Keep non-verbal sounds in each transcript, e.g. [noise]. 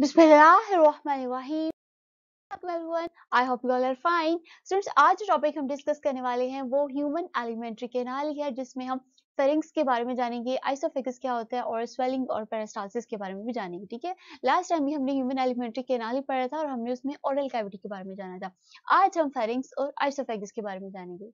बिस्मिल्लाहिर्रहमानिर्रहीम everyone I hope you all are fine आज जो टॉपिक हम डिस्कस करने वाले हैं वो ह्यूमन एलिमेंट्री केनाल है जिसमें हम फेरिंग्स के बारे में जानेंगे आइसोफिक्स क्या होता है और स्वेलिंग और पेरास्टालसिस के बारे में भी जानेंगे ठीक है लास्ट टाइम भी हमने ह्यूमन एलिमेंट्री केनाल ही पढ़ा था और हमने उसमें ओरल कैविटी के बारे में जाना था आज हम फेरिंग्स और आइसोफेगिस के बारे में जानेंगे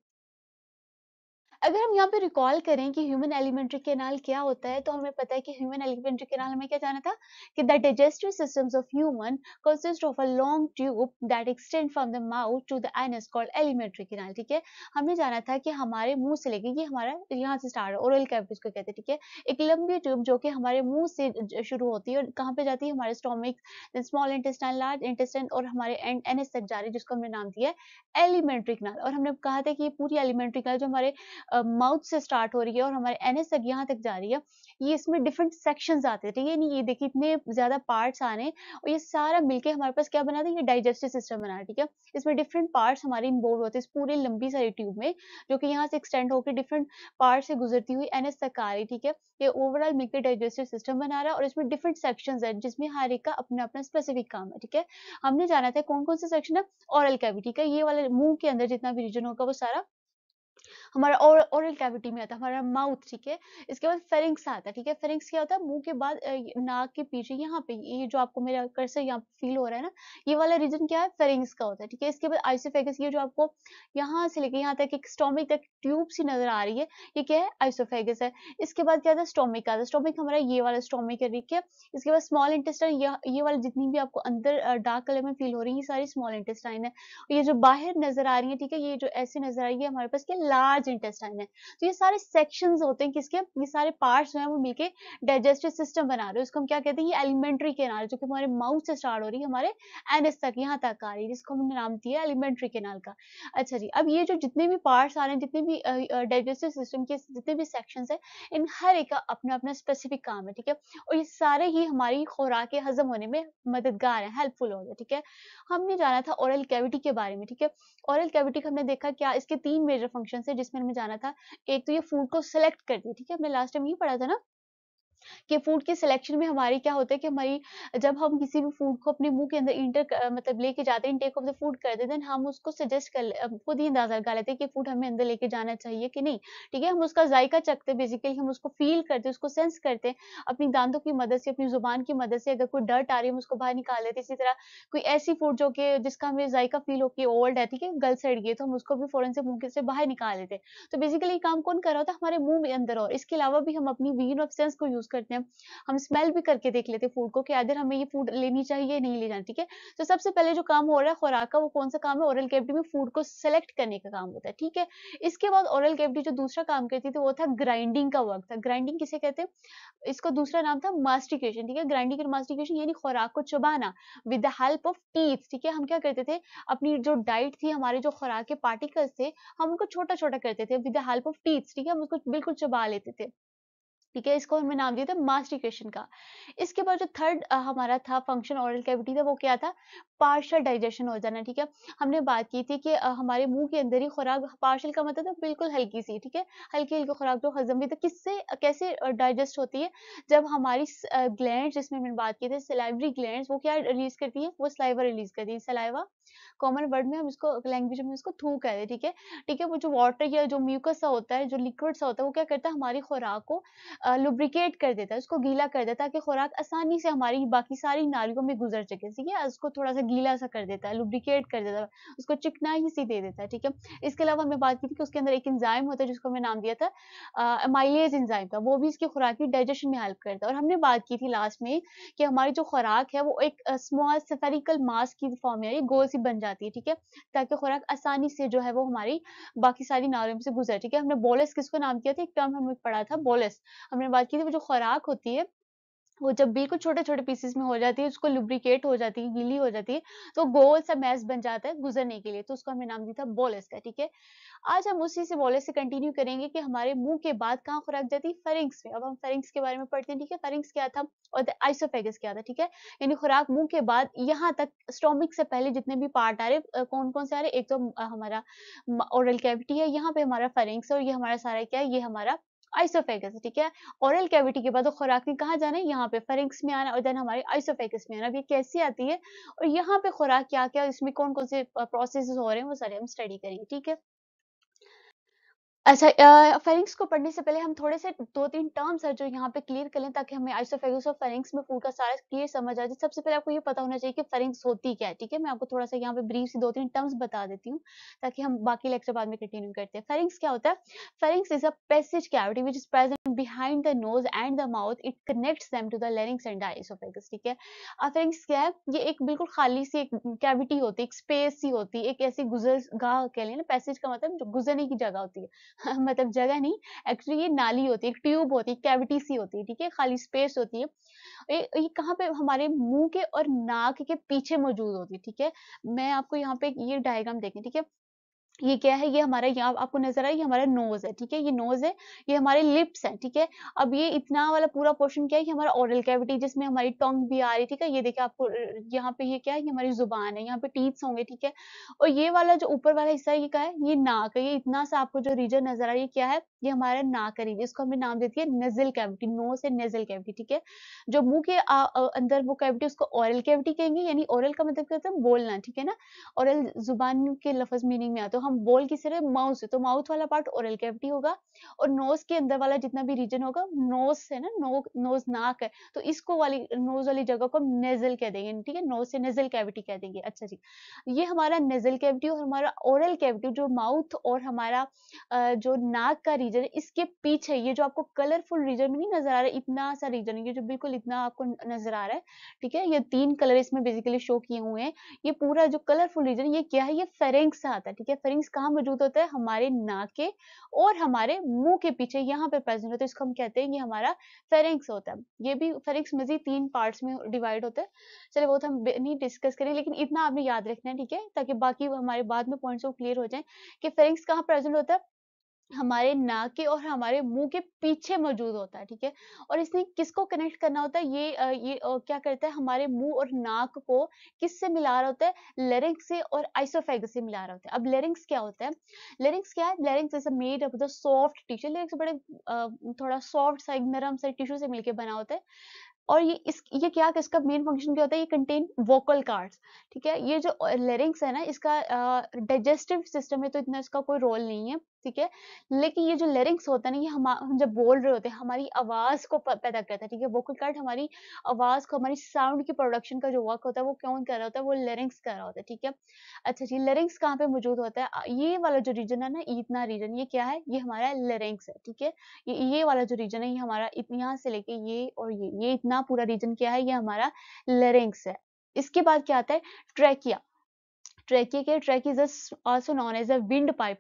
अगर हम यहाँ पे रिकॉल करें कि ह्यूमन एलिमेंट्री केनाल क्या होता है तो हमें पता है कि ह्यूमन एलिमेंट्री केनाल हमें क्या जाना था कि the digestive systems of human consist of a long tube that extend from the mouth to the anus called alimentary canal ठीक है हमने जाना था कि हमारे मुंह से लेके ये हमारा यहाँ से स्टार्ट ओरल कैविटी को कहते हैं ठीक है एक लंबी ट्यूब जो कि हमारे मुंह से शुरू होती है और कहाँ पे जाती है हमारे stomach small intestine large intestine और हमारे एंड एनएस तक जा रही है जिसको हमने नाम दिया है एलिमेंट्री केनाल और हमने कहा था कि पूरी एलिमेंट्री केनाल जो हमारे माउथ से स्टार्ट हो रही है और हमारे एनएस तक यहाँ तक जा रही है ये इसमें डिफरेंट सेक्शन आते हैं ठीक है नहीं ये देखिए इतने ज्यादा पार्ट्स हैं और ये सारा मिलके हमारे पास क्या बना था ये डाइजेस्टिव सिस्टम बना ठीक है इसमें डिफरेंट पार्ट्स हमारे इन्वॉल्व होते हैं इस पूरी लंबी सारी ट्यूब में जो कि यहाँ से एक्सटेंड होकर डिफरेंट पार्ट से गुजरती हुई एनएस तक आ रही ठीक है ये ओवरऑल मिलकर डाइजेस्टिव सिस्टम बना रहा है और इसमें डिफरेंट सेक्शन है जिसमें हर एक का अपना अपना स्पेसिफिक काम है ठीक है हमने जाना था कौन कौन सा सेक्शन है ऑरल का भी ठीक है ये वाले मुंह के अंदर जितना भी रीजन होगा वो सारा हमारा और कैविटी में आता है हमारा माउथ ठीक है इसके बाद फेरिंग्स आता है ठीक है फेरिंग्स क्या होता है मुंह के बाद नाक के पीछे यहाँ पे ये जो आपको मेरा कर से यहाँ फील हो रहा है ना ये वाला रीजन क्या है फेरिंग्स का होता है ठीक है इसके बाद आइसोफेगस ये जो आपको यहाँ से लेके यहाँ तक एक स्टोमिक तक ट्यूब सी नजर आ रही है ये क्या है आइसोफेगस है इसके बाद क्या होता है स्टोमिक आता है स्टोमिक हमारा ये वाला स्टोमिक है ठीक है इसके बाद स्मॉल इंटेस्टाइन ये वाला जितनी भी आपको अंदर डार्क कलर में फील हो रही है ये सारी स्मॉल इंटेस्टाइन है ये जो बाहर नजर आ रही है ठीक है ये जो ऐसी नजर आ रही है हमारे पास क्या लार्ज इंटेस्टाइन है तो ये सारे सेक्शंस होते हैं किसके ये सारे पार्ट्स जो है वो मिलके डाइजेस्टिव सिस्टम बना रहे हैं उसको हम क्या कहते हैं ये एलिमेंट्री केनाल जो कि हमारे माउथ से स्टार्ट हो रही है हमारे एनएस तक यहाँ तक आ रही है जिसको हमने नाम दिया एलिमेंट्री केनाल का अच्छा जी अब ये जो जितने भी पार्ट्स आ रहे हैं जितने भी डाइजेस्टिव सिस्टम के जितने भी सेक्शन है इन हर एक का अपना अपना स्पेसिफिक काम है ठीक है और ये सारे ही हमारी खुराक हजम होने में मददगार है हेल्पफुल हो गया ठीक है हमने जाना था ओरल कैविटी के बारे में ठीक है ओरल कैविटी हमने देखा क्या इसके तीन मेजर फंक्शन है थे जिसमें हमें जाना था एक तो ये फूड को सिलेक्ट कर है ठीक है हमने लास्ट टाइम ये पढ़ा था ना कि फूड के सिलेक्शन में हमारी क्या होता है कि हमारी जब हम किसी भी फूड को अपने मुंह के अंदर इंटर मतलब लेके जाते हैं इंटेक ऑफ द फूड करते हैं हम उसको सजेस्ट कर खुद ही अंदाजा लगा लेते हैं कि फूड हमें अंदर लेके जाना चाहिए कि नहीं ठीक है हम उसका जायका चखते हैं बेसिकली हम उसको फील करते उसको सेंस करते हैं अपनी दांतों की मदद से अपनी जुबान की मदद से अगर कोई डर्ट आ रही है हम उसको बाहर निकाल लेते इसी तरह कोई ऐसी फूड जो कि जिसका हमें जायका फील हो कि ओल्ड है ठीक है गल सड़ गई तो हम उसको भी फौरन से मुंह से बाहर निकाल लेते तो बेसिकली काम कौन कर रहा होता है हमारे मुंह में अंदर और इसके अलावा भी हम अपनी वीन ऑफ सेंस को यूज करते हैं हम स्मेल भी करके देख लेते हैं फूड को कि आदर हमें ये फूड लेनी चाहिए नहीं ले जाना ठीक है तो सबसे पहले जो काम हो रहा है खुराक का वो कौन सा काम है ओरल कैविटी में फूड को सेलेक्ट करने का काम होता है ठीक है इसके बाद ओरल कैविटी जो दूसरा काम करती थी वो था ग्राइंडिंग का वर्क था ग्राइंडिंग किसे कहते हैं इसका दूसरा नाम था मास्टिकेशन ठीक है ग्राइंडिंग और मास्टिकेशन यानी खुराक को चबाना with the help of teeth ठीक है हम क्या करते थे अपनी जो डाइट थी हमारे जो खुराक के पार्टिकल्स थे हम उनको छोटा छोटा करते थे with the help of teeth ठीक है हम उसको बिल्कुल चबा लेते थे ठीक है इसको हमने नाम दिया था मास्टिकेशन का इसके बाद जो थर्ड हमारा था फंक्शन ऑरल कैविटी था वो क्या था पार्शल डाइजेशन हो जाना ठीक है हमने बात की थी कि हमारे मुंह के अंदर ही खुराक पार्शल का मतलब था तो बिल्कुल हल्की सी ठीक है हल्की हल्की खुराक जो हजम भी था तो किससे कैसे डाइजेस्ट होती है जब हमारी ग्लैंड जिसमें मैंने बात की थी सिलाइवरी ग्लैंड वो क्या रिलीज करती है वो सलाइवा रिलीज करती है सलाइवा कॉमन वर्ड में हम इसको लैंग्वेज में इसको थू कहते हैं ठीक है ठीक है वो जो वाटर या जो म्यूकस सा होता है जो लिक्विड सा होता है वो क्या करता है हमारी खुराक को लुब्रिकेट कर देता है उसको गीला कर देता है कि खुराक आसानी से हमारी बाकी सारी नालियों में गुजर सके ठीक है उसको थोड़ा सा गीला सा कर देता है लुब्रिकेट कर देता है उसको चिकना ही सी दे देता है ठीक है इसके अलावा मैं बात की थी कि उसके अंदर एक इंजाइम होता है जिसको मैं नाम दिया था अमाइलेज इंजाइम का वो भी इसकी खुराक की डाइजेशन में हेल्प करता है और हमने बात की थी लास्ट में कि हमारी जो खुराक है वो एक स्मॉल सफेरिकल मास की फॉर्म में गोल सी बन जाती है ठीक है ताकि खुराक आसानी से जो है वो हमारी बाकी सारी नालियों से गुजर ठीक है हमने बोलस किसको नाम किया था एक टर्म हमने पढ़ा था बोलस हमने बात की थी वो जो खुराक होती है वो जब बिल्कुल छोटे छोटे पीसेस में हो जाती है उसको लुब्रिकेट हो जाती है गीली हो जाती है तो गोल सा मैस बन जाता है गुजरने के लिए तो उसको हमने नाम दिया था बोलेस का ठीक है आज हम उसी से बोलेस से कंटिन्यू करेंगे कि हमारे मुंह के बाद कहाँ खुराक जाती है फरिंग्स में अब हम फरिंग्स के बारे में पढ़ते हैं ठीक है फरिंग्स क्या था और आइसोफेगस क्या था ठीक है यानी खुराक मुंह के बाद यहाँ तक स्टोमिक से पहले जितने भी पार्ट आ रहे कौन कौन से आ रहे एक तो हमारा ओरल कैविटी है यहाँ पे हमारा फरिंग्स और ये हमारा सारा क्या है ये हमारा आइसोफेगस ठीक है ओरल कैविटी के बाद खुराक में कहा जाना है यहाँ पे फरिंग्स में आना और देन हमारी आइसोफेगस में आना ये कैसे आती है और यहाँ पे खुराक क्या क्या इसमें कौन कौन से प्रोसेस हो रहे हैं वो सारे हम स्टडी करेंगे ठीक है अच्छा फेरिंग्स को पढ़ने से पहले हम थोड़े-से दो तीन टर्म्स है जो यहाँ पे क्लियर कर लें ताकि हमें आइसोफैगस और फेरिंग्स में फूड का सारा क्लियर समझ आ जाए। सबसे पहले आपको ये पता होना चाहिए कि फेरिंग्स होती क्या है, ठीक है? मैं आपको थोड़ा-सा यहाँ पे ब्रीफ से दो तीन टर्म्स बता देती हूँ ताकि हम बाकी लेक्चर बाद में कंटिन्यू करते हैं। फेरिंग्स क्या होता है? Pharynx is a passage cavity which is present behind the nose and the mouth. It connects them to the larynx and oesophagus ठीक है? फेरिंग्स क्या है? ये एक बिल्कुल खाली-सी एक कैविटी होती है, एक स्पेस-सी होती है, एक ऐसी गाह कह लें ना, पैसेज का मतलब जो गुज़रने की जगह होती है। [laughs] मतलब जगह नहीं एक्चुअली ये नाली होती है ट्यूब होती है कैविटी सी होती है ठीक है खाली स्पेस होती है ये, ये कहाँ पे हमारे मुंह के और नाक के पीछे मौजूद होती है ठीक है मैं आपको यहाँ पे ये डायग्राम देखें ठीक है ये क्या है ये हमारा यहाँ आपको नजर आया ये हमारा नोज है ठीक है ये नोज है ये हमारे लिप्स है ठीक है अब ये इतना वाला पूरा पोर्शन क्या है ये हमारा ओरल कैविटी जिसमें हमारी टोंग भी आ रही ठीक है ये देखिए आपको यहाँ पे ये क्या है ये हमारी जुबान है यहाँ पे टीथ्स होंगे ठीक है और ये वाला जो ऊपर वाला हिस्सा ये क्या है ये नाक है ये इतना सा आपको जो रीजन नजर आ रही है क्या है ये हमारा नाक का रीजन इसको हमें नाम देती है नेजल कैविटी नोज है नेजल कैविटी ठीक है जो मुंह के अंदर वो कैविटी उसको ओरल कैविटी कहेंगे यानी ओरल का मतलब क्या होता है बोलना ठीक है ना ओरल जुबान के लफज मीनिंग में आता है तो हम बोल किससे रहे माउथ से तो माउथ वाला पार्ट ओरल कैविटी होगा और नोज के अंदर वाला जितना भी रीजन होगा नोज है ना नो नोज नाक है तो इसको वाली नोज वाली जगह को हम नेजल कह देंगे ठीक है नोज से नेजल कैविटी कह देंगे अच्छा जी ये हमारा नेजल कैविटी और हमारा ओरल कैविटी जो माउथ और हमारा जो नाक का रीजन है इसके पीछे ये जो आपको कलरफुल रीजन में नहीं नजर आ रहा है इतना सा रीजन ये जो बिल्कुल इतना आपको नजर आ रहा है ठीक है ये तीन कलर इसमें बेसिकली शो किए हुए हैं ये पूरा जो कलरफुल रीजन ये क्या है ये फेरेंग्स आता है ठीक है स्फरिंग्स कहाँ मौजूद होता है हमारे नाक के और हमारे मुंह के पीछे यहाँ पे प्रेजेंट होता है इसको हम कहते हैं ये हमारा फेरिंग्स होता है ये भी फेरिंग्स मजीद तीन पार्ट्स में डिवाइड होता है चले वो तो हम नहीं डिस्कस करें लेकिन इतना आपने याद रखना है ठीक है ताकि बाकी हमारे बाद में पॉइंट्स वो क्लियर हो जाए कि फेरिंग्स कहाँ प्रेजेंट होता है हमारे नाक के और हमारे मुंह के पीछे मौजूद होता है ठीक है और इसने किसको कनेक्ट करना होता है ये ये क्या करता है हमारे मुंह और नाक को किससे मिला रहा होता है लेरिंग्स से और आइसोफेग से मिला रहा होता है अब लेरिंग्स क्या होता है लेरिंग्स क्या है larynx is made of the soft tissue larynx बड़े थोड़ा सॉफ्ट सा नरम सा टिश्यू से मिलकर बना होता है और ये इस ये क्या इसका मेन फंक्शन क्या होता है ये कंटेन वोकल कार्ड्स ठीक है ये जो लेरिंग्स है ना इसका डाइजेस्टिव सिस्टम है तो इतना इसका कोई रोल नहीं है ठीक है लेकिन ये जो लिरिक्स होता है ना ये हम हम जब बोल रहे होते हैं हमारी आवाज को पैदा करता है ठीक है वोकल कार्ड हमारी आवाज को हमारी साउंड की प्रोडक्शन का जो वर्क होता है वो क्यों कर रहा होता है वो लिरिक्स कर रहा होता है ठीक है अच्छा जी लिरिक्स कहाँ पे मौजूद होता है ये वाला जो रीजन है ना इतना रीजन ये क्या है ये हमारा लिरिक्स है ठीक है ये ये वाला जो रीजन है ये हमारा यहाँ से लेके ये और ये ये इतना पूरा रीजन क्या है ये हमारा लिरिक्स है इसके बाद क्या आता है ट्रैकिया ट्रैकी के trachea is also known as a wind pipe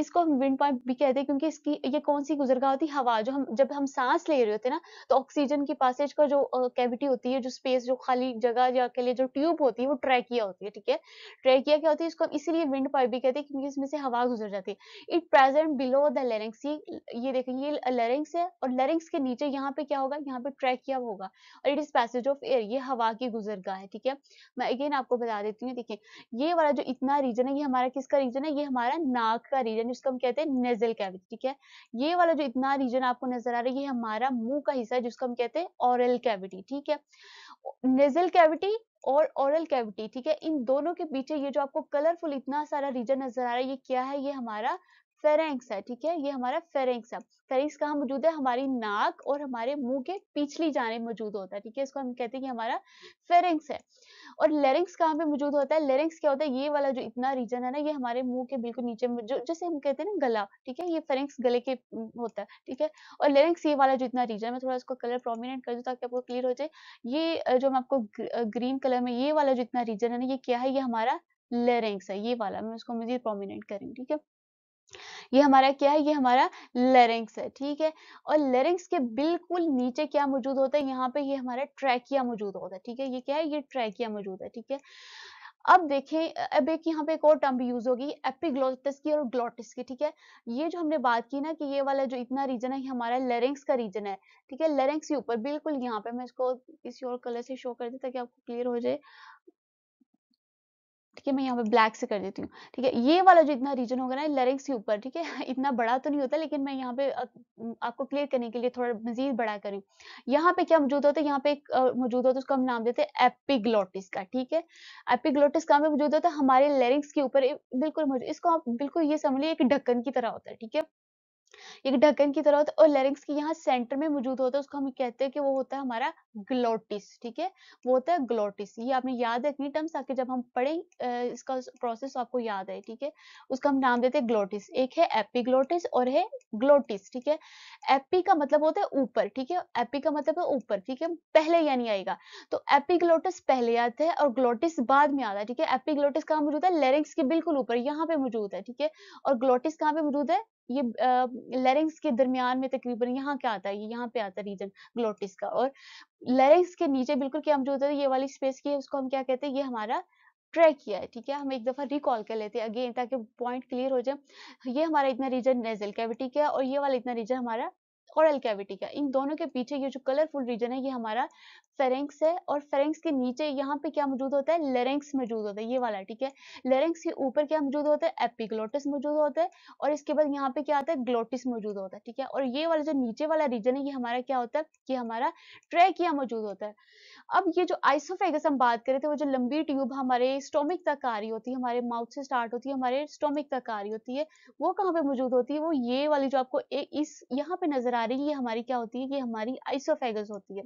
इसको हम विंड पाइप भी कहते हैं क्योंकि इसकी ये कौन सी गुजरगा होती है हवा जो हम जब हम सांस ले रहे होते हैं ना तो ऑक्सीजन की पासेज का जो कैविटी uh, होती है जो स्पेस जो खाली जगह या के लिए जो ट्यूब होती है वो ट्रैकिया होती है ठीक है ट्रैकिया क्या होती है इसको हम इसीलिए विंड पाइप भी कहते हैं क्योंकि इसमें से हवा गुजर जाती है it present below the larynx ये देखें ये लेरिंग्स है और लेरिंग्स के नीचे यहाँ पे क्या होगा यहाँ पे ट्रैकिया होगा और it is passage of air ये हवा की गुजरगा है ठीक है मैं अगेन आपको बता देती हूँ देखिए ये वाला जो इतना रीजन है ये हमारा किसका रीजन है ये हमारा नाक का रीजन जिसको हम कहते हैं नेजल कैविटी ठीक है ये वाला जो इतना रीजन आपको नजर आ रहा है ये हमारा मुंह का हिस्सा है जिसको हम कहते हैं ऑरल कैविटी ठीक है नेजल कैविटी और ऑरल कैविटी ठीक है इन दोनों के पीछे ये जो आपको कलरफुल इतना सारा रीजन नजर आ रहा है ये क्या है ये हमारा फेरेंक्स है ठीक है ये हमारा फेरेंक्स है फेरेंक्स कहाँ मौजूद है हमारी नाक और हमारे मुंह के पिछली जाने मौजूद होता है ठीक है इसको हम कहते हैं कि हमारा फेरेंक्स है और लेरिंग्स कहाँ पे मौजूद होता है लेरिंग्स क्या होता है ये वाला जो इतना रीजन है ना ये हमारे मुंह के बिल्कुल नीचे जो जैसे हम कहते हैं ना गला ठीक है ये फेरेंक्स गले के होता है ठीक है और लेरिंग्स ये वाला जो इतना रीजन मैं थोड़ा इसको कलर प्रोमिनेंट कर दूँ ताकि आपको क्लियर हो जाए ये जो हम आपको ग्रीन कलर में ये वाला जो इतना रीजन है ना ये क्या है ये हमारा लेरिंग्स है ये वाला मैं उसको मुझे प्रोमिनेंट करूँ ठीक है ये हमारा क्या है ये हमारा लेरिंग्स है ठीक है और लेरिंग्स के बिल्कुल नीचे क्या मौजूद होता है यहाँ पे ये हमारा ट्रैकिया मौजूद होता है ठीक है ये क्या है ये ट्रैकिया मौजूद है ठीक है अब देखें अब एक यहाँ पे एक और टर्म भी यूज होगी एपिग्लोटिस की और ग्लोटिस की ठीक है ये जो हमने बात की ना कि ये वाला जो इतना रीजन है ये हमारा लेरिंग्स का रीजन है ठीक है लेरिंग्स के ऊपर बिल्कुल यहाँ पे मैं इसको किसी और कलर से शो कर दी ताकि आपको क्लियर हो जाए ठीक है मैं यहाँ पे ब्लैक से कर देती हूँ ठीक है ये वाला जो इतना रीजन होगा ना लेरिक्स के ऊपर ठीक है [laughs] इतना बड़ा तो नहीं होता लेकिन मैं यहाँ पे आपको क्लियर करने के लिए थोड़ा मजीद बड़ा करी यहाँ पे क्या मौजूद होता है यहाँ पे एक मौजूद होता है उसका हम नाम देते हैं एपिग्लोटिस का ठीक है एपिग्लोटिस पे मौजूद होता है हमारे लेरिक्स के ऊपर बिल्कुल इसको आप बिल्कुल ये समझ लीजिए ढक्कन की तरह होता है ठीक है एक ढक्कन की तरह होता है और लैरिंग्स की यहाँ सेंटर में मौजूद होता है उसको हम कहते हैं कि वो होता है हमारा ग्लोटिस ठीक है वो होता है ग्लोटिस ये आपने याद रखनी टर्म्स ताकि जब हम पढ़ें इसका प्रोसेस तो आपको याद है ठीक है उसका हम नाम देते हैं ग्लोटिस एक है एपिग्लोटिस और है ग्लोटिस ठीक है एपी का मतलब होता है ऊपर ठीक है एपी का मतलब है ऊपर ठीक है पहले यानी आएगा तो एपिग्लोटिस पहले आता है और ग्लोटिस बाद में आता है ठीक है एपीग्लोटिस कहाँ मौजूद है लेरिंग्स के बिल्कुल ऊपर यहाँ पे मौजूद है ठीक है और ग्लोटिस कहाँ पे मौजूद है ये लेरिंग्स के दरमियान में तकरीबन यहाँ क्या आता है ये यहाँ पे आता है रीजन ग्लोटिस का और लेरिंग्स के नीचे बिल्कुल क्या हम जो होता है ये वाली स्पेस की है उसको हम क्या कहते हैं ये हमारा ट्रैक किया है ठीक है हम एक दफ़ा रिकॉल कर लेते हैं अगेन ताकि पॉइंट क्लियर हो जाए ये हमारा इतना रीजन नेजल कैविटी का और ये वाला इतना रीजन हमारा कॉरल कैविटी का इन दोनों के पीछे ये जो कलरफुल रीजन है ये हमारा फेरेंक्स है और फेरेंक्स के नीचे यहाँ पे क्या मौजूद होता है लेरेंक्स मौजूद होता है ये वाला ठीक है लेरेंक्स के ऊपर क्या मौजूद होता है एपिग्लोटिस मौजूद होता है और इसके बाद यहाँ पे क्या होता है ग्लोटिस मौजूद होता है ठीक है और ये वाला जो नीचे वाला रीजन है ये हमारा क्या होता है ये हमारा ट्रेकिया मौजूद होता है अब ये जो आइसोफेगस हम बात करें तो वो जो लंबी ट्यूब हमारे स्टोमिक तक आ रही होती है हमारे माउथ से स्टार्ट होती है हमारे स्टोमिक तक आ रही होती है वो कहाँ पे मौजूद होती है वो ये वाली जो आपको ए, इस यहाँ पे नजर आ रही है ये हमारी क्या होती है ये हमारी आइसोफेगस होती है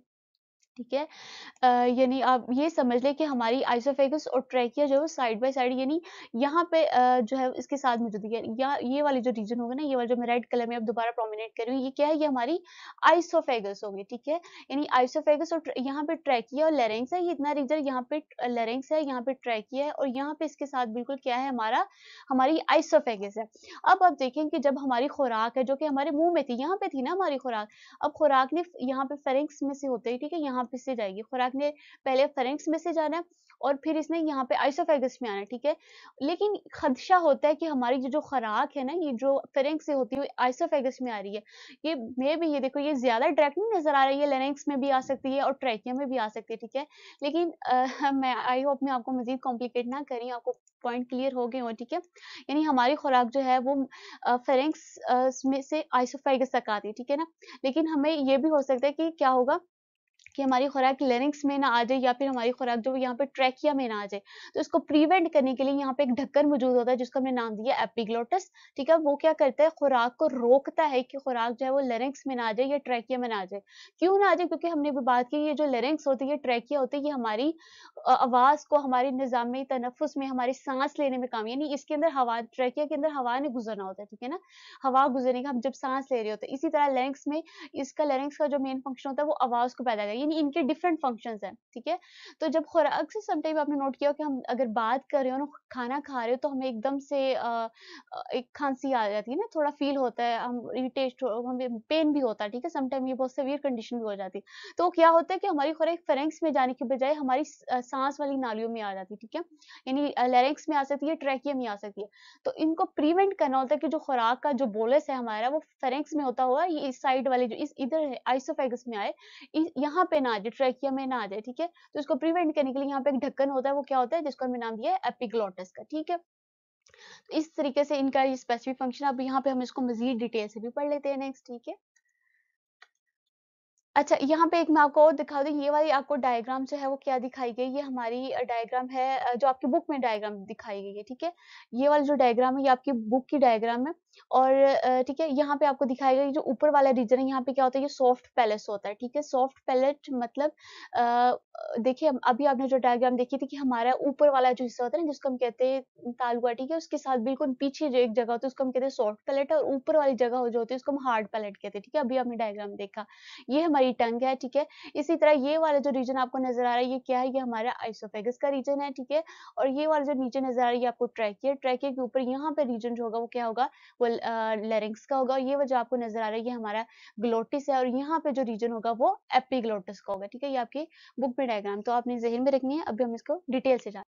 ठीक है यानी आप ये समझ लें कि हमारी आइसोफेगस और ट्रैकिया जो है साइड बाय साइड यानी यहाँ पे आ, जो है इसके साथ मौजूद है या ये वाली जो रीजन होगा ना ये वाला जो मैं रेड कलर में अब दोबारा प्रोमिनेट कर रही हूँ ये क्या है ये हमारी आइसोफेगस होगी ठीक है यानी आइसोफेगस और यहाँ पे ट्रैकिया और लेरेंस है ये इतना रीजन यहाँ पे लेरेंस है यहाँ पे ट्रैकिया है और यहाँ पे इसके साथ बिल्कुल क्या है हमारा हमारी आइसोफेगस है अब आप देखें कि जब हमारी खुराक है जो कि हमारे मुंह में थी यहाँ पे थी ना हमारी खुराक अब खुराक ने यहाँ पे फेरिंग्स में से होते ही ठीक है यहाँ वापस से जाएगी खुराक ने पहले फरेंक्स में से जाना है और फिर इसने यहाँ पे आइसोफेगस में आना है ठीक है लेकिन खदशा होता है कि हमारी जो जो खुराक है ना ये जो फेरेंक्स से होती है आइसोफेगस में आ रही है ये मे भी ये देखो ये ज्यादा डायरेक्ट नहीं नजर आ रही है लेनेक्स में भी आ सकती है और ट्रैकिया में भी आ सकती है ठीक है लेकिन आ, मैं आई होप मैं आपको मजीद कॉम्प्लिकेट ना करी आपको पॉइंट क्लियर हो गए हो ठीक है यानी हमारी खुराक जो है वो फेरेंक्स में से आइसोफेगस तक आती है ठीक है ना लेकिन हमें ये भी हो सकता है कि क्या होगा कि हमारी खुराक लेनिक्स में ना आ जाए या फिर हमारी खुराक जो यहाँ पे ट्रैकिया में ना आ जाए तो इसको प्रिवेंट करने के लिए यहाँ पे एक ढक्कन मौजूद होता है जिसका हमने नाम दिया एपिग्लोटस ठीक है वो क्या करता है खुराक को रोकता है कि खुराक जो है वो लेनिक्स में ना आ जाए या ट्रैकिया में ना आ जाए क्यों ना आ जाए क्योंकि हमने भी बात की ये जो लेनिक्स होती है ट्रैकिया होती है ये हमारी आवाज़ को हमारे निज़ाम तनफुस में हमारी सांस लेने में काम यानी इसके अंदर हवा ट्रैकिया के अंदर हवा ने गुजरना होता है ठीक है ना हवा गुजरने का हम जब सांस ले रहे होते हैं इसी तरह लेंग्स में इसका लेंग्स का जो मेन फंक्शन होता है वो आवाज़ को पैदा करिए यानी इनके डिफरेंट फंक्शन हैं ठीक है तो जब खुराक से समटाइम आपने नोट किया कि हम अगर बात कर रहे हो ना खाना खा रहे हो तो हमें एकदम से एक खांसी आ जाती है ना थोड़ा फील होता है हम इरिटेट हमें पेन भी होता है ठीक है सम टाइम ये बहुत सवियर कंडीशन भी हो जाती है तो क्या होता है कि हमारी खुराक फेरेंक्स में जाने के बजाय हमारी सांस वाली नालियों में आ जाती है ठीक है यानी लेरेंक्स में आ सकती है ट्रैकिया में आ सकती है तो इनको प्रिवेंट करना होता है कि जो खुराक का जो बोलस है हमारा वो फेरेंक्स में होता हुआ ये इस साइड वाले जो इस इधर आइसोफेगस में आए यहाँ पे ना आ जाए ट्रैकिया में ना आ जाए ठीक है तो इसको प्रिवेंट करने के लिए यहाँ पे एक ढक्कन होता है वो क्या होता है जिसको हमने नाम दिया है एपिग्लोटस का ठीक है तो इस तरीके से इनका ये स्पेसिफिक फंक्शन अब यहाँ पे हम इसको मजीद डिटेल से भी पढ़ लेते हैं नेक्स्ट ठीक है अच्छा यहाँ पे एक मैं आपको और दिखा दूँ ये वाली आपको डायग्राम जो है वो क्या दिखाई गई ये हमारी डायग्राम है जो आपकी बुक में डायग्राम दिखाई गई है ठीक है ये वाली जो डायग्राम है ये आपकी बुक की डायग्राम है और ठीक है यहाँ पे आपको दिखाई गई जो ऊपर वाला रीजन है यहाँ पे क्या होता है ये सॉफ्ट पैलेस होता है ठीक है सॉफ्ट पैलेट मतलब देखिए अभी आपने जो डायग्राम देखी थी कि हमारा ऊपर वाला जो हिस्सा होता है ना जिसको हम कहते हैं तालुआ ठीक है उसके साथ बिल्कुल पीछे जो एक जगह होती है उसको हम कहते हैं सॉफ्ट पैलेट और ऊपर वाली जगह जो होती है उसको हम हार्ड पैलेट कहते हैं ठीक है अभी आपने डायग्राम देखा ये हमारी ये टंग है ठीक है इसी तरह ये वाला जो रीजन आपको नजर आ रहा है ये क्या है ये हमारा आइसोफेगस का रीजन है ठीक है और ये वाला जो नीचे नजर आ रहा है ये आपको ट्रैकिया ट्रैकिया के ऊपर यहाँ पे रीजन जो होगा वो क्या होगा वो लेरिंग्स का होगा ये वजह आपको नजर आ रहा है ये हमारा ग्लोटिस है और यहाँ पे जो रीजन होगा वो एपीग्लोटिस का होगा ठीक है ये आपकी बुक में डायग्राम तो आपने जहन में रखनी है अभी हम इसको डिटेल से जान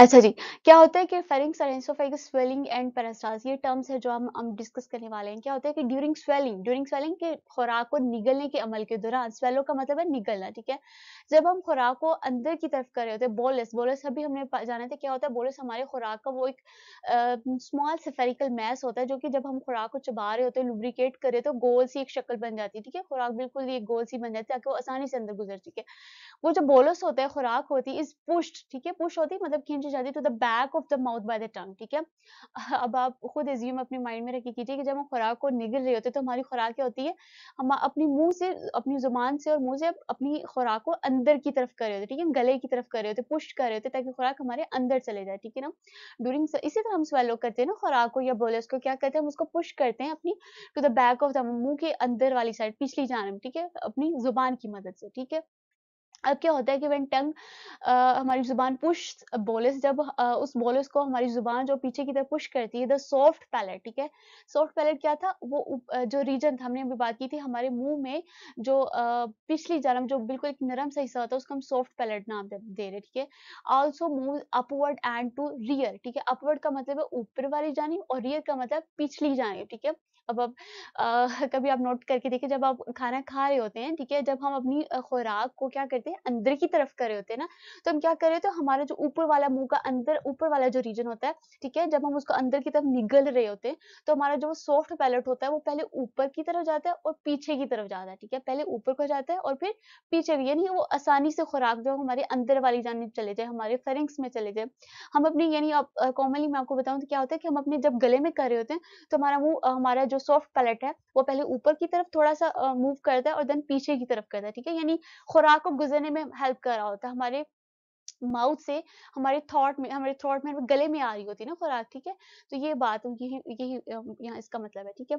अच्छा जी क्या होता है कि फेरिंग्स और एंसोफेग स्वेलिंग एंड पेरास्टास ये टर्म्स है जो हम हम डिस्कस करने वाले हैं क्या होता है कि ड्यूरिंग स्वेलिंग ड्यूरिंग स्वेलिंग के खुराक को निगलने के अमल के दौरान स्वेलो का मतलब है निगलना ठीक है जब हम खुराक को अंदर की तरफ कर रहे होते हैं बोलस बोलस अभी हमने जाना था क्या होता है बोलस हमारे खुराक का वो एक स्मॉल सेफेरिकल मैस होता है जो कि जब हम खुराक को चबा रहे होते हैं लुब्रिकेट रहे तो गोल सी एक शक्ल बन जाती है ठीक है खुराक बिल्कुल ये गोल सी बन जाती है ताकि वो आसानी से अंदर गुजर सके वो जो बोलस होता है खुराक होती है इज पुष्ट ठीक है पुष्ट होती जाती मतलब खींची जाती to the back of the mouth by the tongue ठीक है [laughs] अब आप खुद एज्यूम अपने माइंड में रखिए कीजिए कि जब हम खुराक को निगल रहे होते हैं तो हमारी खुराक क्या होती है हम अपने मुंह से अपनी जुबान से और मुंह से अपनी खुराक को अंदर की तरफ कर रहे होते ठीक है गले की तरफ कर रहे होते पुष्ट कर रहे होते ताकि खुराक हमारे अंदर चले जाए ठीक है ना डूरिंग इसी तरह हम स्वेलो करते हैं ना खुराक को या बोलस को क्या करते हैं हम उसको पुश करते हैं अपनी to the back of the मुंह के अंदर वाली साइड पिछली जान ठीक है अपनी जुबान की मदद से ठीक है अब क्या होता है कि वेन टंग हमारी जुबान पुश बोलेस जब आ, उस बोलेस को हमारी जुबान जो पीछे की तरफ पुश करती है द सॉफ्ट पैलेट ठीक है सॉफ्ट पैलेट क्या था वो जो रीजन था हमने अभी बात की थी हमारे मुंह में जो आ, पिछली जन्म जो बिल्कुल एक नरम सा हिस्सा होता है उसको हम सॉफ्ट पैलेट नाम दे रहे ठीक है also move upward and to rear ठीक है अपवर्ड का मतलब है ऊपर वाली जानी और रियर का मतलब पिछली जानी ठीक है अब अब अ, कभी आप नोट करके देखिए जब आप खाना खा रहे होते हैं, ठीक है? जब हम अपनी खुराक को क्या करते हैं अंदर की तरफ कर रहे होते हैं ना, तो हम क्या कर रहे होते हैं हमारा जो ऊपर वाला मुंह का अंदर ऊपर वाला जो रीजन होता है, ठीक है? जब हम उसको अंदर की तरफ निगल रहे होते हैं, तो हमारा जो सॉफ्ट पैलेट होता है वो पहले ऊपर की तरफ जाता है और पीछे की तरफ जाता है, ठीक है? पहले ऊपर को जाता है और फिर पीछे भी यानी वो आसानी से खुराक जो हमारे अंदर वाली जानी चले जाए, हमारे फेरिंग्स में चले जाए। हम अपने यानी कॉमनली मैं आपको बताऊँ तो क्या होता है कि हम अपने जब गले में कर रहे होते हैं, तो हमारा मुँह हमारा जो जो सॉफ्ट पैलेट है वो पहले ऊपर की तरफ थोड़ा सा मूव करता है और देन पीछे की तरफ करता है ठीक है यानी खुराक को गुजरने में हेल्प कर रहा होता है हमारे माउथ से हमारे थॉट में हमारे थ्रॉट में गले में आ रही होती है ना खुराक ठीक है तो ये बात यही यही यहाँ इसका मतलब है ठीक है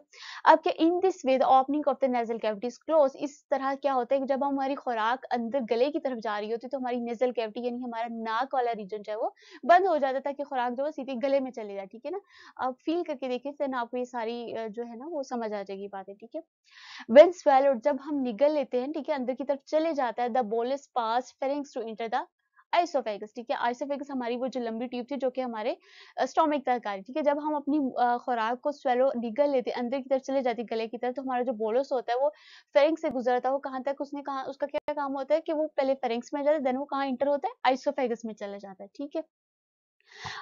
अब क्या in this way the opening of the nasal cavities close इस तरह क्या होता है कि जब हमारी खुराक अंदर गले की तरफ जा रही होती है तो हमारी नेजल कैविटी यानी हमारा नाक वाला रीजन जो है वो बंद हो जाता है ताकि खुराक जो है सीधे गले में चले जाए ठीक है ना अब फील करके देखिए फिर आपको ये सारी जो है ना वो समझ आ जाएगी बातें ठीक है वेन स्वेल जब हम निगल लेते हैं ठीक है अंदर की तरफ चले जाता है the bolus pass pharynx to enter the oesophagus ठीक है आइसोफेगस हमारी वो जो लंबी ट्यूब थी जो कि हमारे स्टोमिक तक आई ठीक है जब हम अपनी खुराक को स्वेलो निगल लेते अंदर की तरफ चले जाती गले की तरफ तो हमारा जो बोलोस होता है वो फेरिंग से गुजरता है वो कहाँ तक उसने कहा उसका क्या काम होता है कि वो पहले फेरिंग्स में जाता है देन वो कहाँ इंटर होता है आइसोफेगस में चला जाता है ठीक है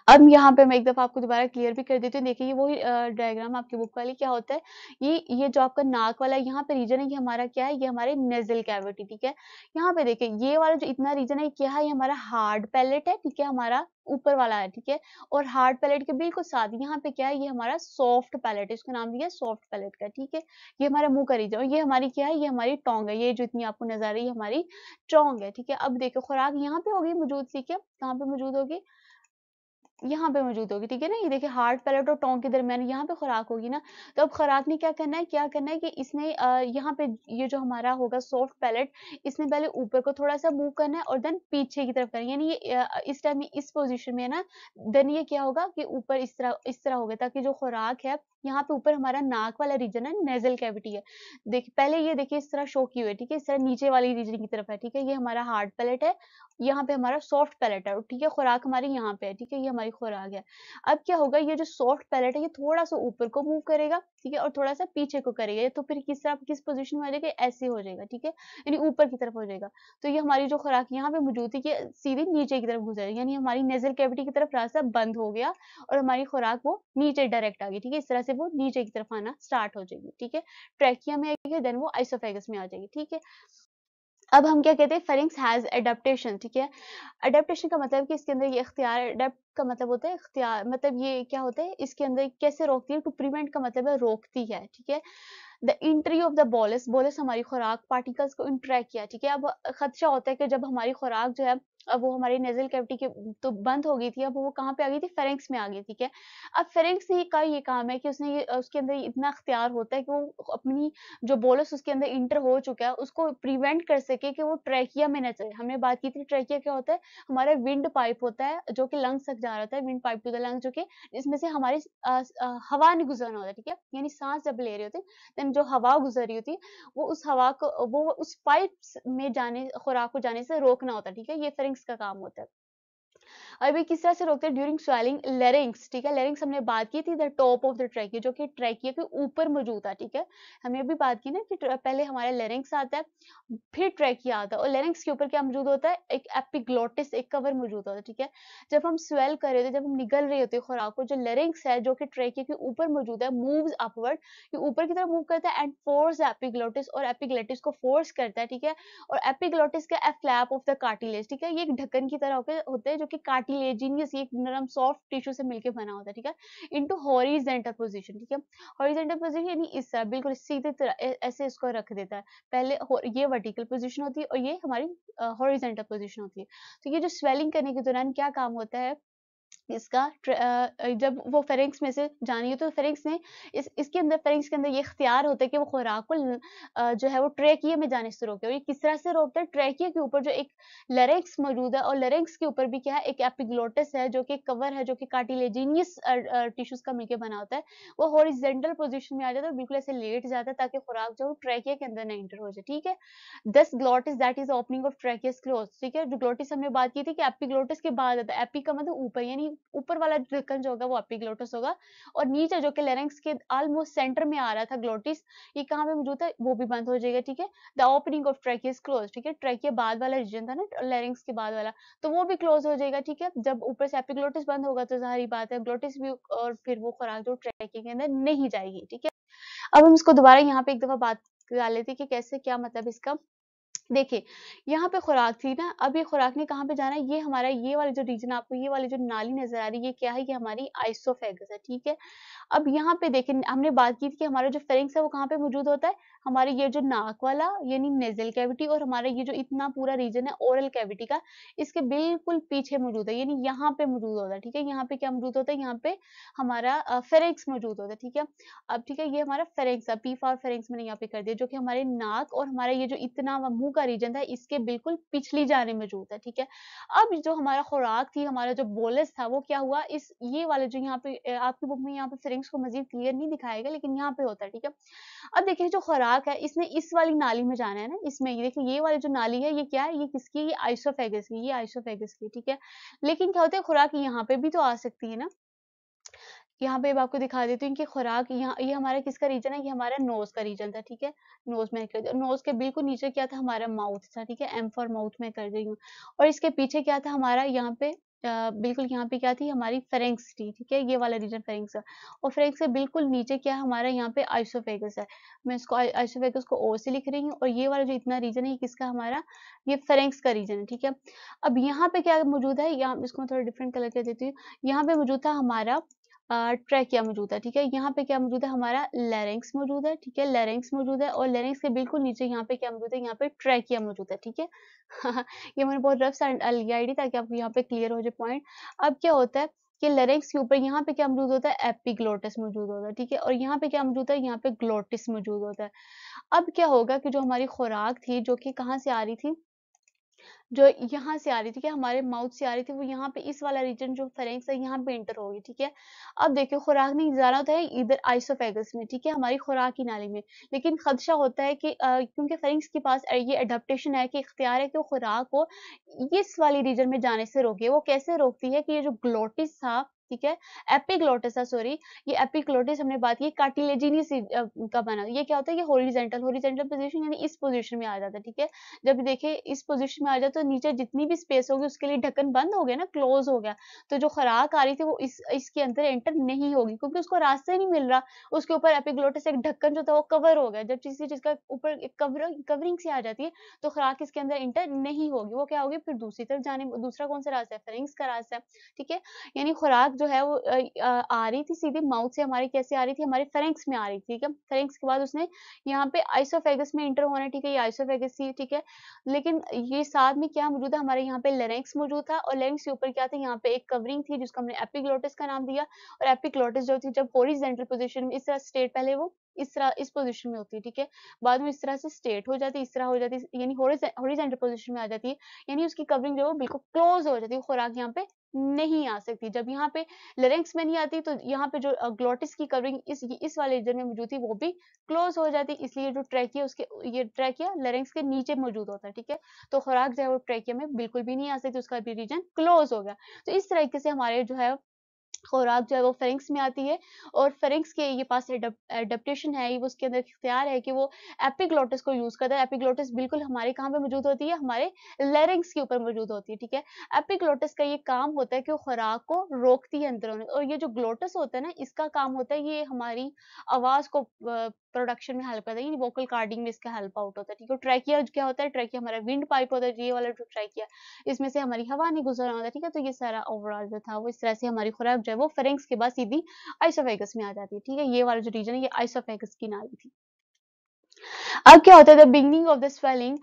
अब यहाँ पे मैं एक दफ़ा आपको दोबारा क्लियर भी कर देती हूँ देखिए ये वही डायग्राम आपकी बुक वाली क्या होता है ये ये जो आपका नाक वाला यहाँ पे रीजन है ये हमारा क्या है ये हमारे नेजल कैविटी ठीक है यहाँ पे देखिए ये वाला जो इतना रीजन है क्या है ये हमारा हार्ड पैलेट है ठीक है हमारा ऊपर वाला है ठीक है और हार्ड पैलेट के बिल्कुल साथ यहाँ पे क्या है ये हमारा सॉफ्ट पैलेट है इसका नाम दिया सॉफ्ट पैलेट का ठीक है ये हमारा मुंह का रीजन और ये हमारी क्या है ये हमारी टोंग है ये जो इतनी आपको नजर आ रही है हमारी टोंग है ठीक है अब देखो खुराक यहाँ पे होगी मौजूद ठीक है कहाँ पे मौजूद होगी यहाँ पे मौजूद होगी ठीक है ना ये देखिए हार्ट पैलेट और टोंग के दरमियान यहाँ पे खुराक होगी ना तो अब खुराक ने क्या करना है क्या करना है कि इसने यहाँ पे ये जो हमारा होगा सॉफ्ट पैलेट इसने पहले ऊपर को थोड़ा सा मूव करना है और देन पीछे की तरफ करना है यानी ये इस टाइम इस पोजिशन में है ना देन ये क्या होगा कि ऊपर इस तरह इस तरह होगा ताकि जो खुराक है यहाँ पे ऊपर हमारा नाक वाला रीजन है नेजल कैविटी है देख पहले ये देखिए इस तरह शो की हुई है ठीक है इस तरह नीचे वाली रीजन की तरफ है ठीक है ये हमारा हार्ड पैलेट है यहाँ पे हमारा सॉफ्ट पैलेट है ठीक है खुराक हमारी यहाँ पे है ठीक है ये हमारी खुराक है अब क्या होगा ये जो सॉफ्ट पैलेट है ये थोड़ा सा ऊपर को मूव करेगा ठीक है और थोड़ा सा पीछे को करेगा तो फिर किस तरह किस पोजिशन में आ जाएगा ऐसे हो जाएगा ठीक है यानी ऊपर की तरफ हो जाएगा तो ये हमारी जो खुराक यहाँ पे मौजूद थी ये सीधी नीचे की तरफ गुजरेगी यानी हमारी नेजल कैविटी की तरफ रास्ता बंद हो गया और हमारी खुराक वो नीचे डायरेक्ट आ गई ठीक है इस तरह से वो नीचे की तरफ आना स्टार्ट हो जाएगी ठीक है ट्रैकिया में आएगी देन वो आइसोफेगस में आ जाएगी ठीक है अब हम क्या कहते हैं फेरिंग्स हैज एडेप्टेशन ठीक है एडेप्टेशन का मतलब कि इसके अंदर ये इख्तियार का मतलब होता है इख्तियार मतलब ये क्या होता है इसके अंदर कैसे रोकती है टू प्रिवेंट का मतलब है रोकती है ठीक है the entry of the bolus bolus हमारी खुराक पार्टिकल्स को इंट्रैक किया ठीक है अब खदशा होता है कि जब हमारी खुराक जो है अब वो हमारी नेजल कैविटी के तो बंद हो गई थी अब वो कहाँ पे आ गई थी फेरेंक्स में आ गई ठीक है अब फेरेंक्स का ये काम है कि उसने उसके अंदर इतना अख्तियार होता है कि वो अपनी जो बोलस उसके अंदर इंटर हो चुका है उसको प्रिवेंट कर सके कि वो ट्रैकिया में न चले हमने बात की थी ट्रैकिया क्या होता है हमारा विंड पाइप होता है जो कि लंग्स तक जा रहा था है wind pipe to the lungs जो कि जिसमें से हमारी हवा नहीं गुजरना होता है ठीक है यानी सांस जब ले रही होती है देन जो हवा गुजर रही होती है वो उस हवा को वो उस पाइप में जाने खुराक को जाने से रोकना होता है ठीक है ये फेरेंक्स का काम होता है और भी किस तरह से रोकते हैं ड्यूरिंग स्वेलिंग लेरिंग्स ठीक है लेरिंग्स हमने बात की थी the top of the trachea जो कि ट्रैकिया के ऊपर मौजूद था ठीक है हमने अभी बात की ना कि पहले हमारे लेरिंग्स आता है फिर ट्रैकिया आता है और लेरिंग्स के ऊपर क्या मौजूद होता है एक एपिग्लोटिस एक कवर मौजूद होता है ठीक है जब हम स्वेल कर रहे होते जब हम निगल रहे होते खुराक को जो लेरिंग्स है जो कि ट्रैकिया के ऊपर मौजूद है मूव अपवर्ड ये ऊपर की तरफ मूव करता है एंड फोर्स एपिग्लोटिस और एपिग्लेटिस को फोर्स करता है ठीक है और एपिग्लोटिस का फ्लैप ऑफ द कार्टिलेज ठीक है ये एक ढक्कन की तरह होते हैं जो कि कि कार्टिलेजिनियस एक नरम सॉफ्ट टिश्यू से मिलकर बना होता है ठीक है इनटू हॉरिजेंटल पोजीशन ठीक है हॉरिजेंटल पोजीशन यानी इस तरह बिल्कुल सीधे तरह ऐसे इसको रख देता है पहले ये वर्टिकल पोजीशन होती है और ये हमारी हॉरिजेंटल पोजीशन होती है तो ये जो स्वेलिंग करने के दौरान क्या काम होता है इसका जब वो फेरिंग्स में से जानी हो तो फेरिंग्स ने इस इसके अंदर फेरिंग्स के अंदर ये इख्तियार होता है कि वो खुराक को जो है वो ट्रेकिया में जाने से रोके और ये किस तरह से रोकता है ट्रेकिया के ऊपर जो एक लरेंक्स मौजूद है और लरेंक्स के ऊपर भी क्या है एक एपिग्लोटिस है जो कि कवर है जो कि कार्टिलेजीनियस टिश्यूज का मिलकर बना होता है वो हॉरिजेंटल पोजिशन में आ जाता है बिल्कुल ऐसे लेट जाता है ताकि खुराक जो ट्रेकिया के अंदर ना इंटर हो जाए ठीक है दस glottis that is opening of trachea close ठीक है जो ग्लोटिस हमने बात की थी कि एपिग्लोटिस के बाद आता है एपी का मतलब ऊपर यानी ऊपर वाला ड्रिकन जो होगा वो अपीग्लोटिस होगा और नीचे जो कि लेरेंक्स के ऑलमोस्ट सेंटर में आ रहा था ग्लोटिस ये कहाँ पे मौजूद है वो भी बंद हो जाएगा ठीक है the opening of trachea is close ठीक है ट्रैक के बाद वाला रीजन था ना लेरेंक्स के बाद वाला तो वो भी क्लोज हो जाएगा ठीक है जब ऊपर से एपिग्लोटिस बंद होगा तो जाहरी बात है ग्लोटिस भी और फिर वो खुराक जो ट्रैक के अंदर नहीं जाएगी ठीक है अब हम इसको दोबारा यहाँ पे एक दफा बात कर लेते हैं कि कैसे क्या मतलब इसका देखिए यहाँ पे खुराक थी ना अब ये खुराक ने कहाँ पे जाना है ये हमारा ये वाला जो रीजन आपको ये वाली जो नाली नजर आ रही है ये क्या है ये हमारी आइसोफेगस है ठीक है अब यहाँ पे देखिए हमने बात की थी कि हमारा जो फेरिंग्स है वो कहाँ पे मौजूद होता है हमारे ये जो नाक वाला यानी नेजल कैविटी और हमारा ये जो इतना पूरा रीजन है ओरल कैविटी का इसके बिल्कुल पीछे मौजूद है यानी यहाँ पे मौजूद होता है ठीक है यहाँ पे क्या मौजूद होता है यहाँ पे हमारा फेरेंक्स मौजूद होता है ठीक है अब ठीक है ये हमारा फेरेंक्स पी फॉर फेरेंक्स मैंने यहाँ पे कर दिया जो कि हमारे नाक और हमारा ये जो इतना मुंह का रीजन था इसके बिल्कुल पिछली जाने में जो होता है ठीक है अब जो हमारा खुराक थी हमारा जो बोलस था वो क्या हुआ इस ये वाले जो यहाँ पे आपकी बुक में यहाँ पे फिरिंग्स को मजीद क्लियर नहीं दिखाएगा लेकिन यहाँ पे होता है ठीक है अब देखिए जो खुराक है इसने इस वाली नाली में जाना है ना इसमें देखिए ये वाली जो नाली है ये क्या है ये किसकी ये आइसोफेगस की ये आइसोफेगस की ठीक है लेकिन क्या होता है खुराक यहाँ पे भी तो आ सकती है ना यहाँ पे आपको दिखा देती हूँ कि खुराक यहाँ ये हमारा किसका रीजन है ये हमारा नोज का रीजन था ठीक है नोज में कर नोज के बिल्कुल नीचे क्या था हमारा माउथ था ठीक है एम फॉर माउथ में कर रही हूँ और इसके पीछे क्या था हमारा यहाँ पे आ, बिल्कुल यहाँ पे क्या थी हमारी फेरेंक्स थी ठीक है ये वाला रीजन फेरेंक्स का और फेरेंक्स के बिल्कुल नीचे क्या हमारा यहाँ पे आइसोफेगस है मैं इसको आइसोफेगस को ओ से लिख रही हूँ और ये वाला जो इतना रीजन है ये किसका हमारा ये फेरेंक्स का रीजन है ठीक है अब यहाँ पे क्या मौजूद है यहाँ इसको मैं थोड़ा डिफरेंट कलर कर देती हूँ यहाँ पे मौजूद था हमारा ट्रैकिया मौजूद है ठीक है यहाँ पे क्या मौजूद है हमारा लेरेंक्स मौजूद है ठीक है लेरेंक्स मौजूद है और लेरेंक्स के बिल्कुल नीचे यहाँ पे क्या मौजूद है यहाँ पे ट्रैकिया मौजूद है ठीक है [laughs] ये मैंने बहुत रफ लिया आई ताकि आपको यहाँ पे क्लियर हो जाए पॉइंट अब क्या होता है कि लेरेंक्स के ऊपर यहाँ पे क्या मौजूद होता है एपिग्लोटिस मौजूद होता है ठीक है और यहाँ पे क्या मौजूद है यहाँ पे ग्लोटिस मौजूद होता है अब क्या होगा कि जो हमारी खुराक थी जो कि कहाँ से आ रही थी जो यहाँ से आ रही थी हमारे माउथ से आ रही थी वो यहाँ पे इस वाला रीजन जो फेरेंक्स है यहाँ पे इंटर होगी ठीक है अब देखियो खुराक नहीं जाना होता है इधर आइसोफेगस में ठीक है हमारी खुराक की नाली में लेकिन खदशा होता है कि क्योंकि फेरेंक्स के पास ये अडेप्टेशन है कि इख्तियार है कि वो खुराक को इस वाली रीजन में जाने से रोके वो कैसे रोकती है कि ये जो ग्लोटिस था ठीक है एपिग्लोटिस है सॉरी ये एपिग्लोटिस हमने बात की कार्टिलेजिनी का बना ये क्या होता है ये होरिजेंटल होरिजेंटल पोजीशन यानी इस पोजीशन में आ जाता है ठीक है जब देखे इस पोजीशन में आ जाता है तो नीचे जितनी भी स्पेस होगी उसके लिए ढक्कन बंद हो गया ना क्लोज हो गया तो जो खुराक आ रही थी वो इस इसके अंदर एंटर नहीं होगी क्योंकि उसको रास्ता ही नहीं मिल रहा उसके ऊपर एपिग्लोटिस एक ढक्कन जो था वो कवर हो गया जब किसी चीज का ऊपर कवरिंग सी आ जाती है तो खुराक इसके अंदर एंटर नहीं होगी वो क्या होगी फिर दूसरी तरफ जाने दूसरा कौन सा रास्ता है फरिंग्स का रास्ता है ठीक है यानी खुराक जो है वो आ रही थी सीधे माउथ से हमारी कैसे आ रही थी हमारे फेरेंक्स में आ रही थी ठीक है फेरेंक्स के बाद उसने यहाँ पे आइसोफेगस में इंटर होना ठीक है ये आइसोफेगस थी ठीक है लेकिन ये साथ में क्या मौजूद है हमारे यहाँ पे लेरेंक्स मौजूद था और लेरेंक्स के ऊपर क्या था यहाँ पे एक कवरिंग थी जिसको हमने एपिक्लोटिस का नाम दिया और एपिक्लोटिस जो थी जब होरिजेंटल पोजिशन में इस तरह स्टेट पहले वो इस तरह इस पोजीशन में होती है ठीक है बाद में इस तरह से स्टेट हो जाती है इस तरह हो जाती है यानी हॉरिजेंटल पोजीशन में आ जाती है यानी उसकी कवरिंग जो है बिल्कुल क्लोज हो जाती है खुराक यहाँ पे नहीं आ सकती जब यहाँ पे लेरेंक्स में नहीं आती तो यहाँ पे जो ग्लोटिस की कवरिंग इस इस वाले रीजन में मौजूद थी वो भी क्लोज हो जाती इसलिए जो ट्रैकिया उसके ये ट्रैकिया लेरेंक्स के नीचे मौजूद होता है ठीक है तो खुराक जो है वो ट्रैकिया में बिल्कुल भी नहीं आ सकती उसका भी रीजन क्लोज हो गया तो इस तरीके से हमारे जो है खुराक जो है वो फेरिंग्स में आती है और फेरिंग्स के ये पास एडप्टेशन है ये उसके अंदर इख्तियार है कि वो एपिग्लोटिस को यूज़ करता है एपिग्लोटिस बिल्कुल हमारे कहाँ पे मौजूद होती है हमारे लेरिंग्स के ऊपर मौजूद होती है ठीक है एपिग्लोटिस का ये काम होता है कि खुराक को रोकती है अंदरों और ये जो ग्लोटस होता है ना इसका काम होता है ये हमारी आवाज़ को प्रोडक्शन में हेल्प करता है वोकल कार्डिंग में इसका हेल्प आउट होता है ठीक है ट्रैकिया क्या होता है ट्रैकिया हमारा विंड पाइप होता है ये वाला जो ट्रैकिया इसमें से हमारी हवा नहीं गुजर होता है ठीक है तो ये सारा ओवरऑल जो था वो इस तरह से हमारी खुराक जो है वो फेरेंग्स के बाद सीधी आइसोफेगस में आ जाती है ठीक है ये वाला जो रीजन है ये आइसोफेगस की नाली थी अब क्या होता है the beginning of the swallowing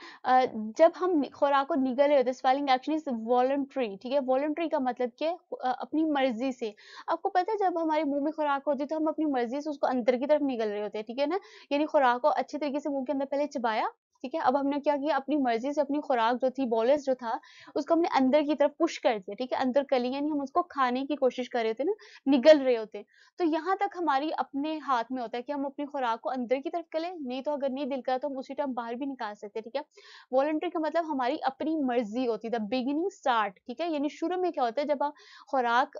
जब हम खुराक को निगल रहे होते स्वेलिंग एक्शन इज वॉलंट्री ठीक है वॉलंट्री का मतलब क्या है अपनी मर्जी से आपको पता है जब हमारे मुंह में खुराक होती है तो हम अपनी मर्जी से उसको अंदर की तरफ निगल रहे होते हैं ठीक है ना यानी खुराक को अच्छे तरीके से मुंह के अंदर पहले चबाया ठीक है अब हमने क्या किया अपनी मर्जी से अपनी खुराक जो थी बॉलेस जो था उसको हमने अंदर की तरफ पुश कर दिया ठीक है अंदर कली यानी हम उसको खाने की कोशिश कर रहे थे ना निगल रहे होते तो यहाँ तक हमारी अपने हाथ में होता है कि हम अपनी खुराक को अंदर की तरफ कलें नहीं तो अगर नहीं दिल कर तो हम उसी टाइम बाहर भी निकाल सकते ठीक है वॉलेंट्री का मतलब हमारी अपनी मर्जी होती है द बिगिनिंग स्टार्ट ठीक है यानी शुरू में क्या होता है जब आप खुराक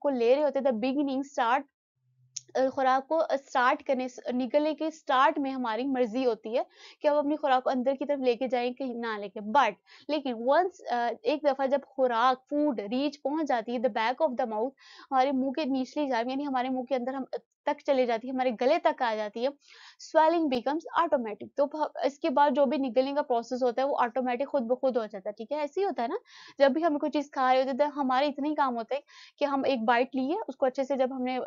को ले रहे होते द बिगिनिंग स्टार्ट खुराक को स्टार्ट करने निकलने के स्टार्ट में हमारी मर्जी होती है कि हम अपनी खुराक को अंदर की तरफ लेके जाएं कि ना लेके बट लेकिन वंस एक दफ़ा जब खुराक फूड रीच पहुंच जाती है the back of the mouth हमारे मुंह के निचली जाम यानी हमारे मुंह के अंदर हम तक चली जाती है हमारे गले तक आ जाती है स्वेलिंग बिकम्स ऑटोमेटिक तो इसके बाद जो भी निकलने का प्रोसेस होता है वो ऑटोमेटिक खुद ब खुद हो जाता है ठीक है ऐसे ही होता है ना जब भी हम कोई चीज़ खा रहे होते हैं तो हमारे इतने ही काम होते हैं कि हम एक बाइट लिए उसको अच्छे से जब हमने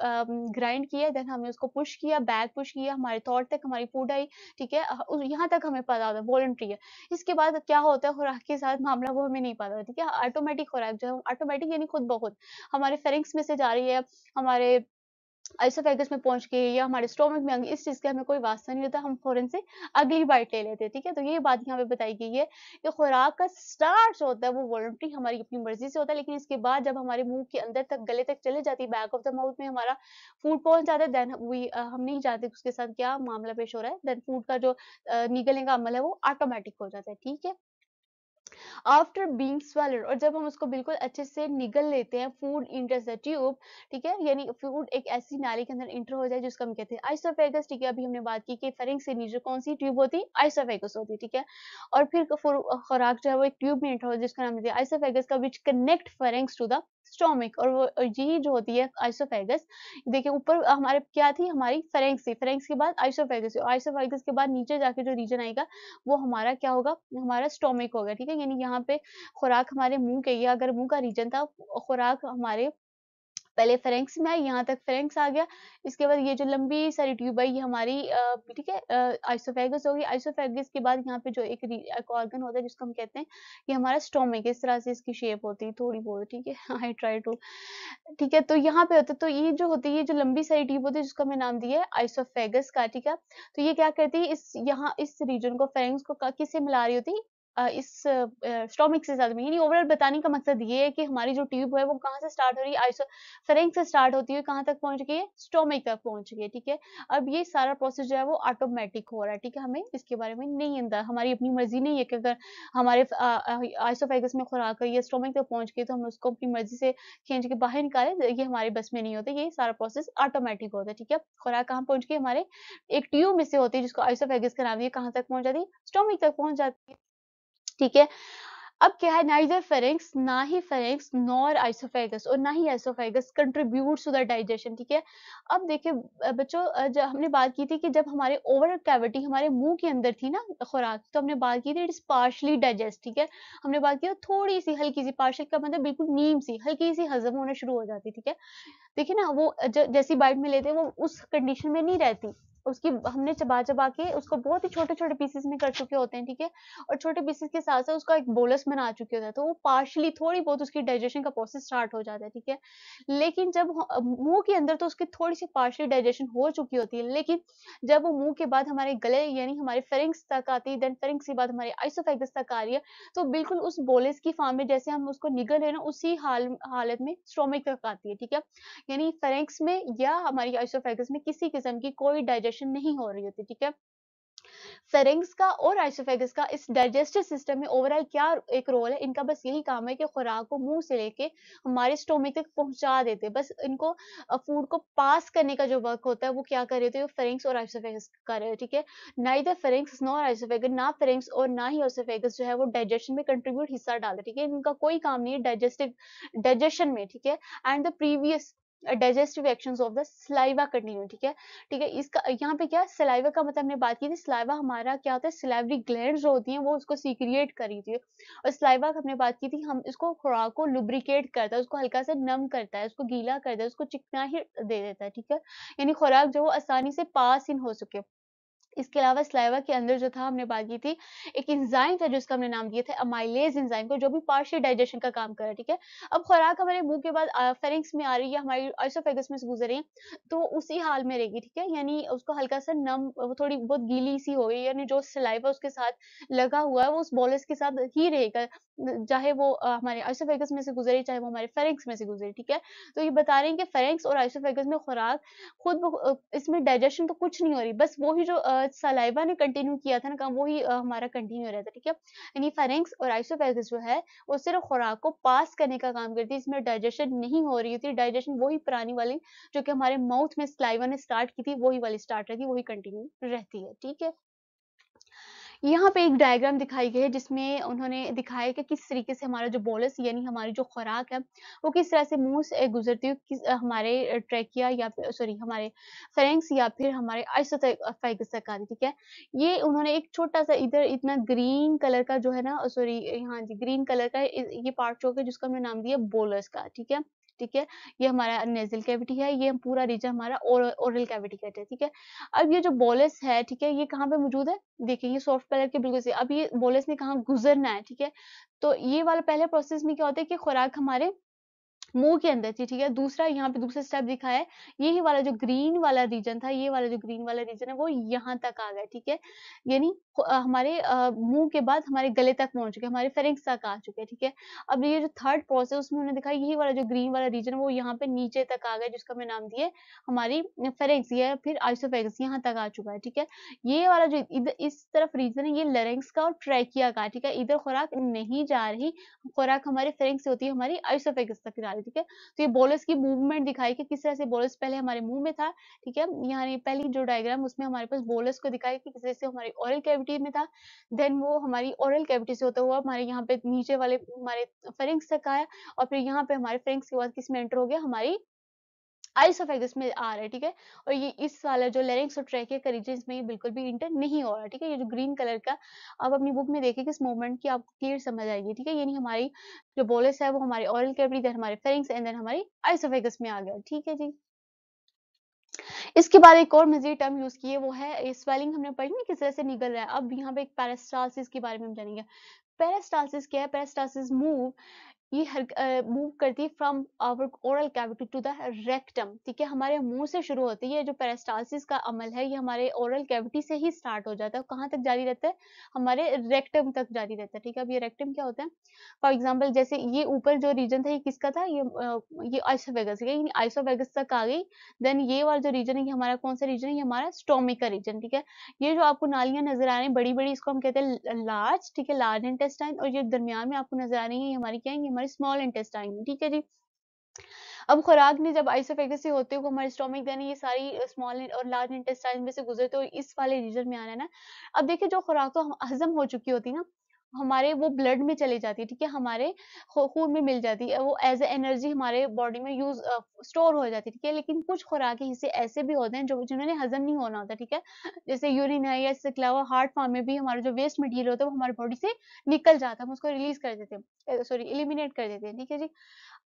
ग्राइंड किया देन हमने उसको पुश किया बैग पुश किया हमारे थॉट तक हमारी फूड आई ठीक है यहाँ तक हमें पता होता है वॉलंट्री है इसके बाद क्या होता है खुराक के साथ मामला वो हमें नहीं पता ठीक है ऑटोमेटिक खुराक जो है ऑटोमेटिक यानी खुद ब खुद हमारे फेरिंग्स में से जा रही है हमारे आइसोफेगस में पहुंच गए या हमारे स्टोमक में इस चीज़ का हमें कोई वास्ता नहीं होता हम फौरन से अगली बाइट ले लेते हैं ठीक है तो ये बात यहाँ पे बताई गई है कि खुराक का स्टार्च होता है वो वॉलंट्री हमारी अपनी मर्जी से होता है लेकिन इसके बाद जब हमारे मुंह के अंदर तक गले तक चले जाती है बैक ऑफ द माउथ में हमारा फूड पहुंच जाता है देन वी हम नहीं जानते उसके साथ क्या मामला पेश हो रहा है देन फूड का जो निकलने का अमल है वो ऑटोमेटिक हो जाता है ठीक है आफ्टर बींग स्वेलड और जब हम उसको बिल्कुल अच्छे से निगल लेते हैं फूड इंटर द ट्यूब ठीक है यानी फूड एक ऐसी नाली के अंदर इंटर हो जाए जिसको हम कहते हैं आइसोफेगस ठीक है अभी हमने बात की कि फेरिंग से नीचे कौन सी ट्यूब होती है आइसोफेगस होती है ठीक है और फिर खुराक जो है वो एक ट्यूब में इंटर हो जिसका नाम देते हैं आइसोफेगस का which connect pharynx to the stomach और वो यही जो होती है आइसोफेगस देखिए ऊपर हमारे क्या थी हमारी फेरेंक्स थी फेरेंक्स के बाद आइसोफेगस आइसोफेगस के बाद नीचे जाके जो रीजन आएगा वो हमारा क्या होगा हमारा स्टोमिक होगा ठीक है यानी यहाँ पे खुराक हमारे मुंह के अगर मुंह का रीजन था खुराक हमारे पहले फ्रेंक्स में आई यहाँ तक फ्रेंक्स आ गया इसके बाद ये जो लंबी सारी ट्यूब आई ये हमारी ठीक है आइसोफेगस होगी आइसोफेगस के बाद यहाँ पे जो एक, ऑर्गन होता है जिसको हम कहते हैं ये हमारा स्टोमिक इस तरह से इसकी शेप होती है थोड़ी बहुत ठीक है आई ट्राई टू ठीक है तो यहाँ पे होता है तो ये जो होती है ये जो लंबी सारी ट्यूब होती है जिसको हमें नाम दिया है आइसोफेगस का ठीक है तो ये क्या करती है इस यहाँ इस रीजन को फ्रेंक्स को किससे मिला रही होती है इस स्टोमिक से ज्यादा यानी ओवरऑल बताने का मकसद ये है कि हमारी जो ट्यूब है वो कहाँ से स्टार्ट हो रही है फरेंग से स्टार्ट होती है कहाँ तक पहुंच गई है स्टोमिक तक पहुंच गई है ठीक है अब ये सारा प्रोसेस जो है वो ऑटोमेटिक हो रहा है ठीक है हमें इसके बारे में नहीं अंदा हमारी अपनी मर्जी नहीं है कि अगर हमारे आइसोफेगस में खुराक या स्टोमिक तक पहुंच गई तो हम उसको अपनी मर्जी से खींच के बाहर निकालें ये हमारे बस में नहीं होता ये सारा प्रोसेस ऑटोमेटिक होता है ठीक है खुराक कहाँ पहुंच गई हमारे एक ट्यूब में से होती है जिसको आइसोफेगस के नाम दिए कहाँ तक पहुंच जाती है स्टोमिक तक पहुंच जाती है ठीक है अब क्या है नाइजर फेरेंक्स ना ही फेरेंक्स नॉर आइसोफेगस और ना ही oesophagus contribute to the digestion ठीक है अब देखिए बच्चों जब हमने बात की थी कि जब हमारे ओवर कैविटी हमारे मुंह के अंदर थी ना खुराक तो हमने बात की थी इट इज पार्शली डाइजेस्ट ठीक है हमने बात की थोड़ी सी हल्की सी पार्शल का मतलब बिल्कुल नीम सी हल्की सी हजम होना शुरू हो जाती ठीक है देखिए ना वो जैसी बाइट में लेते वो उस कंडीशन में नहीं रहती उसकी हमने चबा चबा के उसको बहुत ही छोटे छोटे पीसेस में कर चुके होते हैं ठीक है और छोटे पीसेस के साथ साथ उसका एक बोलस बना चुके होते हैं तो वो पार्शली थोड़ी बहुत उसकी डाइजेशन का प्रोसेस स्टार्ट हो जाता है ठीक है लेकिन जब मुंह के अंदर तो उसकी थोड़ी सी पार्शली डाइजेशन हो चुकी होती है लेकिन जब वो मुंह के बाद हमारे गले यानी हमारे फेरिंग्स तक आती है देन फेरिंग्स के बाद हमारे आइसोफेगस तक आ रही है तो बिल्कुल उस बोलस की फॉर्म में जैसे हम उसको निगल रहे ना उसी हाल हालत में स्टोमिक तक आती है ठीक है यानी फेरिंग्स में या हमारी आइसोफेगस में किसी किस्म की कोई डाइजेशन डाइजेशन नहीं हो रही होती ठीक है फेरिंग्स का और आइसोफेगस का इस डाइजेस्टिव सिस्टम में ओवरऑल क्या एक रोल है इनका बस यही काम है कि खुराक को मुंह से लेके हमारे स्टोमिक तक पहुंचा देते बस इनको फूड को पास करने का जो वर्क होता है वो क्या कर रहे होते हैं फेरिंग्स और आइसोफेगस कर रहे हो ठीक है ना इधर फेरिंग्स नो आइसोफेगस ना फेरिंग्स और ना ही आइसोफेगस जो है वो डाइजेशन में कंट्रीब्यूट हिस्सा डाल रहे ठीक है इनका कोई काम नहीं है डाइजेस्टिव डाइजेशन में ठीक है and the previous digestive action of the saliva continue ठीक है ठीक है इसका यहाँ पे क्या सलाइवा का मतलब हमने बात की थी सलाइवा हमारा क्या होता है सिलाइवरी ग्लैंड जो होती है वो उसको सीक्रिएट करी थी और का हमने बात की थी हम इसको खुराक को लुब्रिकेट करता है उसको हल्का सा नम करता है उसको गीला करता है उसको चिकना ही दे देता है ठीक है यानी खुराक जो आसानी से पास इन हो सके इसके अलावा स्लाइवा के अंदर जो था हमने बात की थी एक इंजाइम था जिसका हमने नाम दिया था अमाइलेज इंजाइम को जो भी पार्शियल डाइजेशन का काम कर रहा है ठीक है अब खुराक हमारे मुंह के बाद फेरिंग्स में आ रही है हमारी आइसोफेगस में से गुजर रही है तो उसी हाल में रहेगी ठीक है यानी उसको हल्का सा नम थोड़ी बहुत गीली सी हो गई यानी जो स्लाइवा उसके साथ लगा हुआ है वो उस बॉलेस के साथ ही रहेगा चाहे वो हमारे आइसोफेगस में से गुजरे चाहे वो हमारे फेरिंग्स में से गुजरे ठीक है तो ये बता रहे हैं कि फेरिंग्स और आइसोफेगस में खुराक खुद इसमें डाइजेशन तो कुछ नहीं हो रही बस वही जो सलाइवा ने कंटिन्यू किया था ना काम वही हमारा कंटिन्यू रहता है ठीक है यानी फेरेंक्स और आइसोफेगस जो है वो सिर्फ खुराक को पास करने का काम करती है इसमें डाइजेशन नहीं हो रही होती डाइजेशन वही पुरानी वाली जो कि हमारे माउथ में सलाइवा ने स्टार्ट की थी वही वाली स्टार्ट रहती वही कंटिन्यू रहती है ठीक है यहाँ पे एक डायग्राम दिखाई गई है जिसमें उन्होंने दिखाया कि किस तरीके से हमारा जो बोलस यानी हमारी जो खुराक है वो किस तरह से मुंह से गुजरती हुई किस हमारे ट्रैकिया या फिर सॉरी हमारे फ्रेंक्स या फिर हमारे ठीक है ये उन्होंने एक छोटा सा इधर इतना ग्रीन कलर का जो है ना सॉरी हाँ जी ग्रीन कलर का ये पार्ट जो है जिसका हमने नाम दिया बोलस का ठीक है ठीक है ये हमारा नेजल कैविटी है ये पूरा रीजन हमारा ओरल कैविटी कहते हैं ठीक है अब ये जो बोलेस है ठीक है ये कहाँ पे मौजूद है देखिए ये सॉफ्ट पैलेट के बिल्कुल से अब ये बोलेस ने कहा गुजरना है ठीक है तो ये वाला पहले प्रोसेस में क्या होता है कि खुराक हमारे मुंह के अंदर थी ठीक है दूसरा यहाँ पे दूसरा स्टेप दिखा है यही वाला जो ग्रीन वाला रीजन था ये वाला जो ग्रीन वाला रीजन है वो यहाँ तक आ गया ठीक है यानी हमारे मुंह के बाद हमारे गले तक पहुंच चुके हमारे फेरिंग्स तक आ चुके हैं ठीक है अब ये जो थर्ड प्रोसेस उसमें उन्होंने दिखाया यही वाला जो ग्रीन वाला रीजन वो यहाँ पे नीचे तक आ गया जिसका मैं नाम दिया हमारी फेरेंग्स या फिर आइसोफेगस यहाँ तक आ चुका है ठीक है ये वाला जो इधर इस तरफ रीजन है ये लरेंग्स का और ट्रैकिया का ठीक है इधर खुराक नहीं जा रही खुराक हमारे फेरेंग्स से होती है हमारी आइसोफेगस तक जा रही ठीक है तो ये बोलस की मूवमेंट दिखाई कि किस तरह से बोलस पहले हमारे मुंह में था ठीक है यहाँ पहली जो डायग्राम उसमें हमारे पास बोलस को दिखाई कि किस तरह से हमारी ओरल कैविटी में था देन वो हमारी ओरल कैविटी से होता हुआ हमारे यहाँ पे नीचे वाले हमारे फेरिंग्स तक आया और फिर यहाँ पे हमारे फेरिंग्स के बाद किस में एंटर हो गया हमारी आइसोफेगस इसमें आ रहा है ठीक है और ये इस वाला जो लेरिंग्स और ट्रैक है इसमें ये बिल्कुल भी इंटर नहीं हो रहा ठीक है ये जो ग्रीन कलर का आप अपनी बुक में देखें किस मोमेंट की आपको क्लियर समझ आएगी ठीक है यानी हमारी जो बोलेस है वो हमारे ऑरल कैबरी देन हमारे फेरिंग्स एंड देन हमारी आइसोफेगस में आ गया ठीक है जी इसके बाद एक और मजीद टर्म यूज किए वो है स्वेलिंग हमने पढ़ी ना किस तरह से निकल रहा है अब यहाँ पे एक पैरास्टालसिस के बारे में हम जानेंगे पेरास्टासिस क्या है पेरास्टासिस मूव ये मूव uh, करती है from our oral cavity to the rectum ठीक है हमारे मुंह से शुरू होती है ये जो पेरास्टालसिस का अमल है ये हमारे ओरल कैविटी से ही स्टार्ट हो जाता है कहाँ तक जारी रहता है हमारे रेक्टम तक जारी रहता है ठीक है अब ये रेक्टम क्या होता है फॉर एग्जाम्पल जैसे ये ऊपर जो रीजन था ये किसका था ये ये आइसोवेगस ठीक आइसोवेगस तक आ गई देन ये वाला जो रीजन है ये हमारा कौन सा रीजन है ये हमारा स्टोमिक का रीजन ठीक है ये जो आपको नालियां नजर आ रही है बड़ी बड़ी इसको हम कहते हैं लार्ज ठीक है लार्ज इंटेस्टाइन और ये दरमियान में आपको नजर आ रही है ये हमारी क्या है हमारे स्मॉल इंटेस्टाइन में ठीक है जी अब खुराक ने जब आइसोफेगस होते हुए हमारे स्टोमिक देने ये सारी स्मॉल और लार्ज इंटेस्टाइन में से गुजरते हुए इस वाले रीजन में आ रहा है ना अब देखिए जो खुराक तो हजम हो चुकी होती है ना हमारे वो ब्लड में चली जाती है ठीक है हमारे खून में मिल जाती है वो एज ए एनर्जी हमारे बॉडी में यूज स्टोर हो जाती है ठीक है लेकिन कुछ खुराक हिस्से ऐसे भी होते हैं जो जिन्होंने हजम नहीं होना होता ठीक है जैसे यूरिन है या इसके अलावा हार्ट फार्म में भी हमारा जो वेस्ट मटीरियल होता है वो हमारे बॉडी से निकल जाता है हम उसको रिलीज कर देते हैं सॉरी इलिमिनेट कर देते हैं ठीक है जी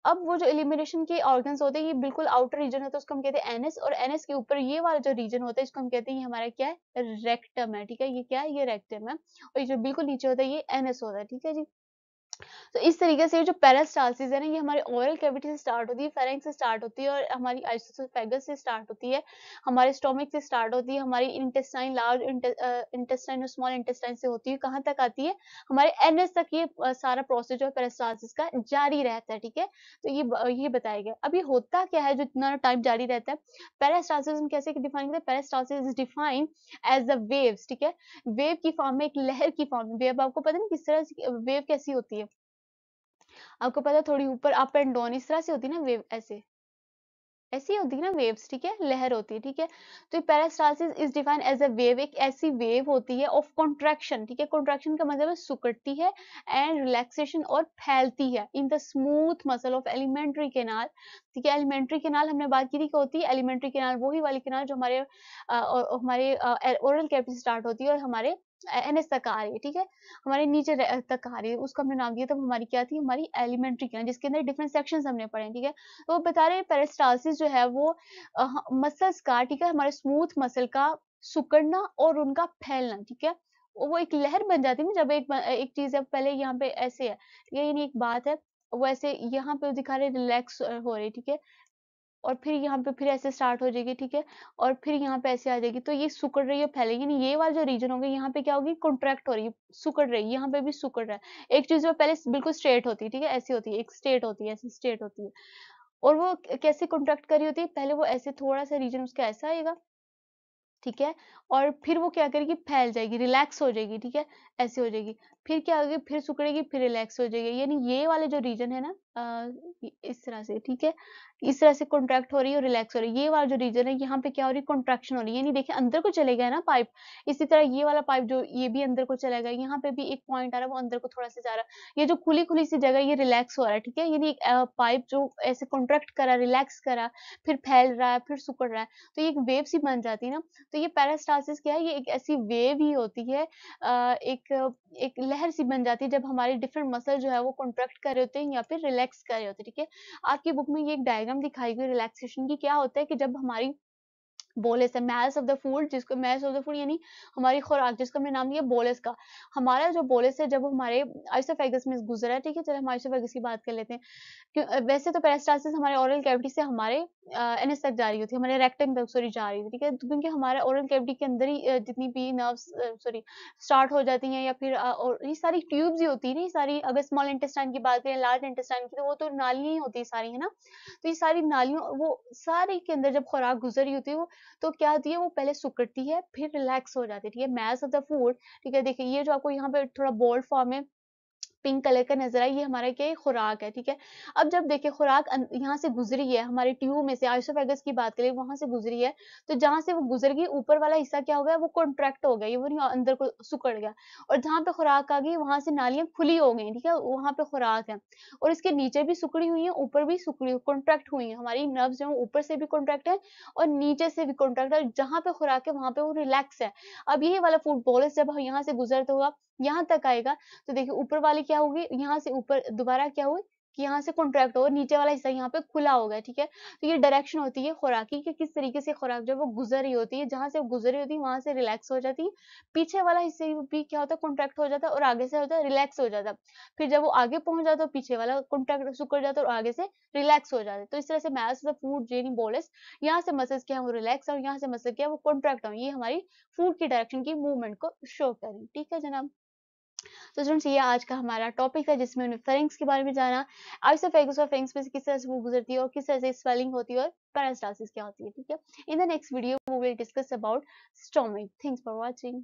अब वो जो इलिमिनेशन के ऑर्गन होते हैं ये बिल्कुल आउटर रीजन होता है उसको हम कहते हैं एनएस और एनएस के ऊपर ये वाला जो रीजन होता है इसको हम कहते हैं ये हमारा क्या है रेक्टम है ठीक है ये क्या है ये रेक्टम है और ये जो बिल्कुल नीचे होता है ये ਐਵੇਂ ਸੋਚਦਾ ਠੀਕ ਹੈ ਜੀ तो इस तरीके से जो पेरास्टालसिस है ना ये हमारे ओरल कैविटी से स्टार्ट होती है फेरेंग से स्टार्ट होती है और हमारी आइसोफेगस से स्टार्ट होती है हमारे स्टोमिक से स्टार्ट होती है हमारी इंटेस्टाइन लार्ज इंटेस्टाइन और स्मॉल इंटेस्टाइन से होती है कहाँ तक आती है हमारे एनएस तक ये सारा प्रोसेस जो है पेरास्टालसिस का जारी रहता है ठीक है तो ये ये बताया गया अब ये होता क्या है जो इतना टाइम जारी रहता है पैरास्टालसिस हम कैसे डिफाइन करते हैं peristalsis is defined as the waves ठीक है वेव की फॉर्म में एक लहर की फॉर्म वेव आपको पता नहीं किस तरह वेव कैसी होती है आपको पता है थोड़ी ऊपर अप एंड डाउन इस तरह से होती है ना वेव ऐसे ऐसी होती है ना वेव्स ठीक है लहर होती है ठीक है तो peristalsis is define as a wave एक ऐसी वेव होती है ऑफ कॉन्ट्रैक्शन ठीक है कॉन्ट्रैक्शन का मतलब है सुकड़ती है एंड रिलैक्सेशन और फैलती है in the smooth muscle of alimentary canal ठीक है एलिमेंट्री केनाल हमने बात की थी क्या होती है एलिमेंट्री केनाल वही वाली केनाल जो हमारे आ, और, हमारे ओरल कैप स्टार्ट होती है और हमारे एन एस तक आ रही है ठीक है हमारे नीचे तक आ रही है उसको हमने नाम दिया तो हमारी क्या थी हमारी एलिमेंट्री क्या जिसके अंदर डिफरेंट सेक्शन हमने पढ़े ठीक है तो वो बता रहे हैं पेरेस्टालसिस जो है वो मसल्स का ठीक है हमारे स्मूथ मसल का सुकड़ना और उनका फैलना ठीक है वो एक लहर बन जाती है जब एक एक चीज है पहले यहाँ पे ऐसे है ठीक है यानी एक बात है वो ऐसे यहाँ पे दिखा रहे रिलैक्स हो रहे ठीक है और फिर यहाँ पे फिर ऐसे स्टार्ट हो जाएगी ठीक है और फिर यहाँ पे ऐसे आ जाएगी तो ये सुकड़ रही है फैलेगी यानी ये वाला जो रीजन होगा यहाँ पे क्या होगी कॉन्ट्रैक्ट हो रही है सुकड़ रही है यहाँ पे भी सुकड़ रहा है एक चीज जो पहले बिल्कुल स्ट्रेट होती है ठीक है ऐसी होती है एक स्टेट होती है ऐसी स्टेट होती है और वो कैसे कॉन्ट्रैक्ट करी होती है पहले वो ऐसे थोड़ा सा रीजन उसका ऐसा आएगा ठीक है और फिर वो क्या करेगी फैल जाएगी रिलैक्स हो जाएगी ठीक है ऐसे हो जाएगी फिर क्या होगी फिर सुकड़ेगी फिर रिलैक्स हो जाएगी यानी ये वाले जो रीजन है ना इस तरह से ठीक है इस तरह से कॉन्ट्रैक्ट हो रही है और रिलैक्स हो रही है ये वाला जो रीजन है यहाँ पे क्या हो रही है कॉन्ट्रैक्शन हो रही है यानी देखिए अंदर को चले गया ना पाइप इसी तरह ये वाला पाइप जो ये भी अंदर को चला गया यहाँ पे भी एक पॉइंट आ रहा है वो अंदर को थोड़ा सा जा रहा है ये जो खुली खुली सी जगह ये रिलैक्स हो रहा है ठीक है यानी एक पाइप जो ऐसे कॉन्ट्रैक्ट करा रिलैक्स करा फिर फैल रहा है फिर सुकड़ रहा है तो ये एक वेव सी बन जाती है ना तो ये पैरास्टासिस क्या है ये एक ऐसी वेव ही होती है एक एक लहर सी बन जाती है जब हमारे डिफरेंट मसल जो है वो कॉन्ट्रैक्ट कर रहे होते हैं या फिर रिलैक्स कर रहे होते हैं ठीक है आपकी बुक में ये एक डायग्राम दिखाई गई रिलैक्सेशन की क्या होता है कि जब हमारी बोलेस है मैस ऑफ द फूड जिसको मैस ऑफ द फूड यानी हमारी खुराक जिसको हमने नाम दिया बोलेस का हमारा जो बोलेस है जब हमारे आइसोफेगस में गुजरा है ठीक है चलो हम आइसोफेगस की बात कर लेते हैं वैसे तो पेरास्टासिस हमारे ओरल कैविटी से हमारे एनएस तक जा रही होती है हमारे रेक्टम तक सॉरी जा रही होती है ठीक है तो क्योंकि हमारे ओरल कैविटी के अंदर ही जितनी भी नर्व सॉरी स्टार्ट हो जाती हैं या फिर और ये सारी ट्यूब्स ही होती है ना सारी अगर स्मॉल इंटेस्टाइन की बात करें लार्ज इंटेस्टाइन की तो वो तो नालियाँ ही होती है सारी है ना तो ये सारी नालियों वो सारी के अंदर जब खुराक गुजर रही होती है वो तो क्या है वो पहले सुकड़ती है फिर रिलैक्स हो जाती है ठीक है मैस ऑफ द फूड ठीक है देखिए ये जो आपको यहाँ पे थोड़ा बोल्ड फॉर्म है पिंक कलर का नजर आए ये हमारा क्या खुराक है ठीक है अब जब देखे खुराक यहाँ से गुजरी है हमारे ट्यूब में से आइसोफेगस की बात करें वहां से गुजरी है तो जहां से वो गुजर गई ऊपर वाला हिस्सा क्या हो गया वो कॉन्ट्रैक्ट हो गया ये वो नहीं अंदर को सुकड़ गया और जहाँ पे खुराक आ गई वहां से नालियां खुली हो गई ठीक है वहां पे खुराक है और इसके नीचे भी सुकड़ी हुई है ऊपर भी सुकड़ी कॉन्ट्रैक्ट हुई है हमारी नर्व जो ऊपर से भी कॉन्ट्रैक्ट है और नीचे से भी कॉन्ट्रैक्ट है जहाँ पे खुराक है वहां पे वो रिलैक्स है अब यही वाला फूड बॉल जब यहाँ से गुजरता हुआ यहाँ तक आएगा तो देखिए ऊपर वाली क्या क्या होगी यहाँ से ऊपर दोबारा क्या हुई कि यहाँ से कॉन्ट्रैक्ट होगा नीचे वाला हिस्सा यहाँ पे खुला होगा ठीक है तो ये डायरेक्शन होती है खुराक की कि किस तरीके से खुराक जो है वो गुजर रही होती है जहाँ से गुजर रही होती है वहां से रिलैक्स हो जाती है पीछे वाला हिस्से भी क्या होता है कॉन्ट्रैक्ट हो जाता है और आगे से होता है रिलैक्स हो जाता फिर जब वो आगे पहुंच जाता है पीछे वाला कॉन्ट्रैक्ट सुकड़ जाता है और आगे से रिलैक्स हो जाता है तो इस तरह से मैस फूड जेनी बोलेस यहाँ से मसल क्या है वो रिलैक्स और यहाँ से मसल क्या है वो कॉन्ट्रैक्ट हो ये हमारी फूड की डायरेक्शन की मूवमेंट को शो करें ठीक है जनाब तो स्टूडेंट्स ये आज का हमारा टॉपिक है जिसमें उन्हें फेरिंग्स के बारे में जाना फेगस और फेरिंग्स में से किस तरह से वो गुजरती है और किस तरह से स्वेलिंग होती है और पैरास्टासिस क्या होती है ठीक है in the next video we will discuss about स्टोमिक थैंक्स फॉर वॉचिंग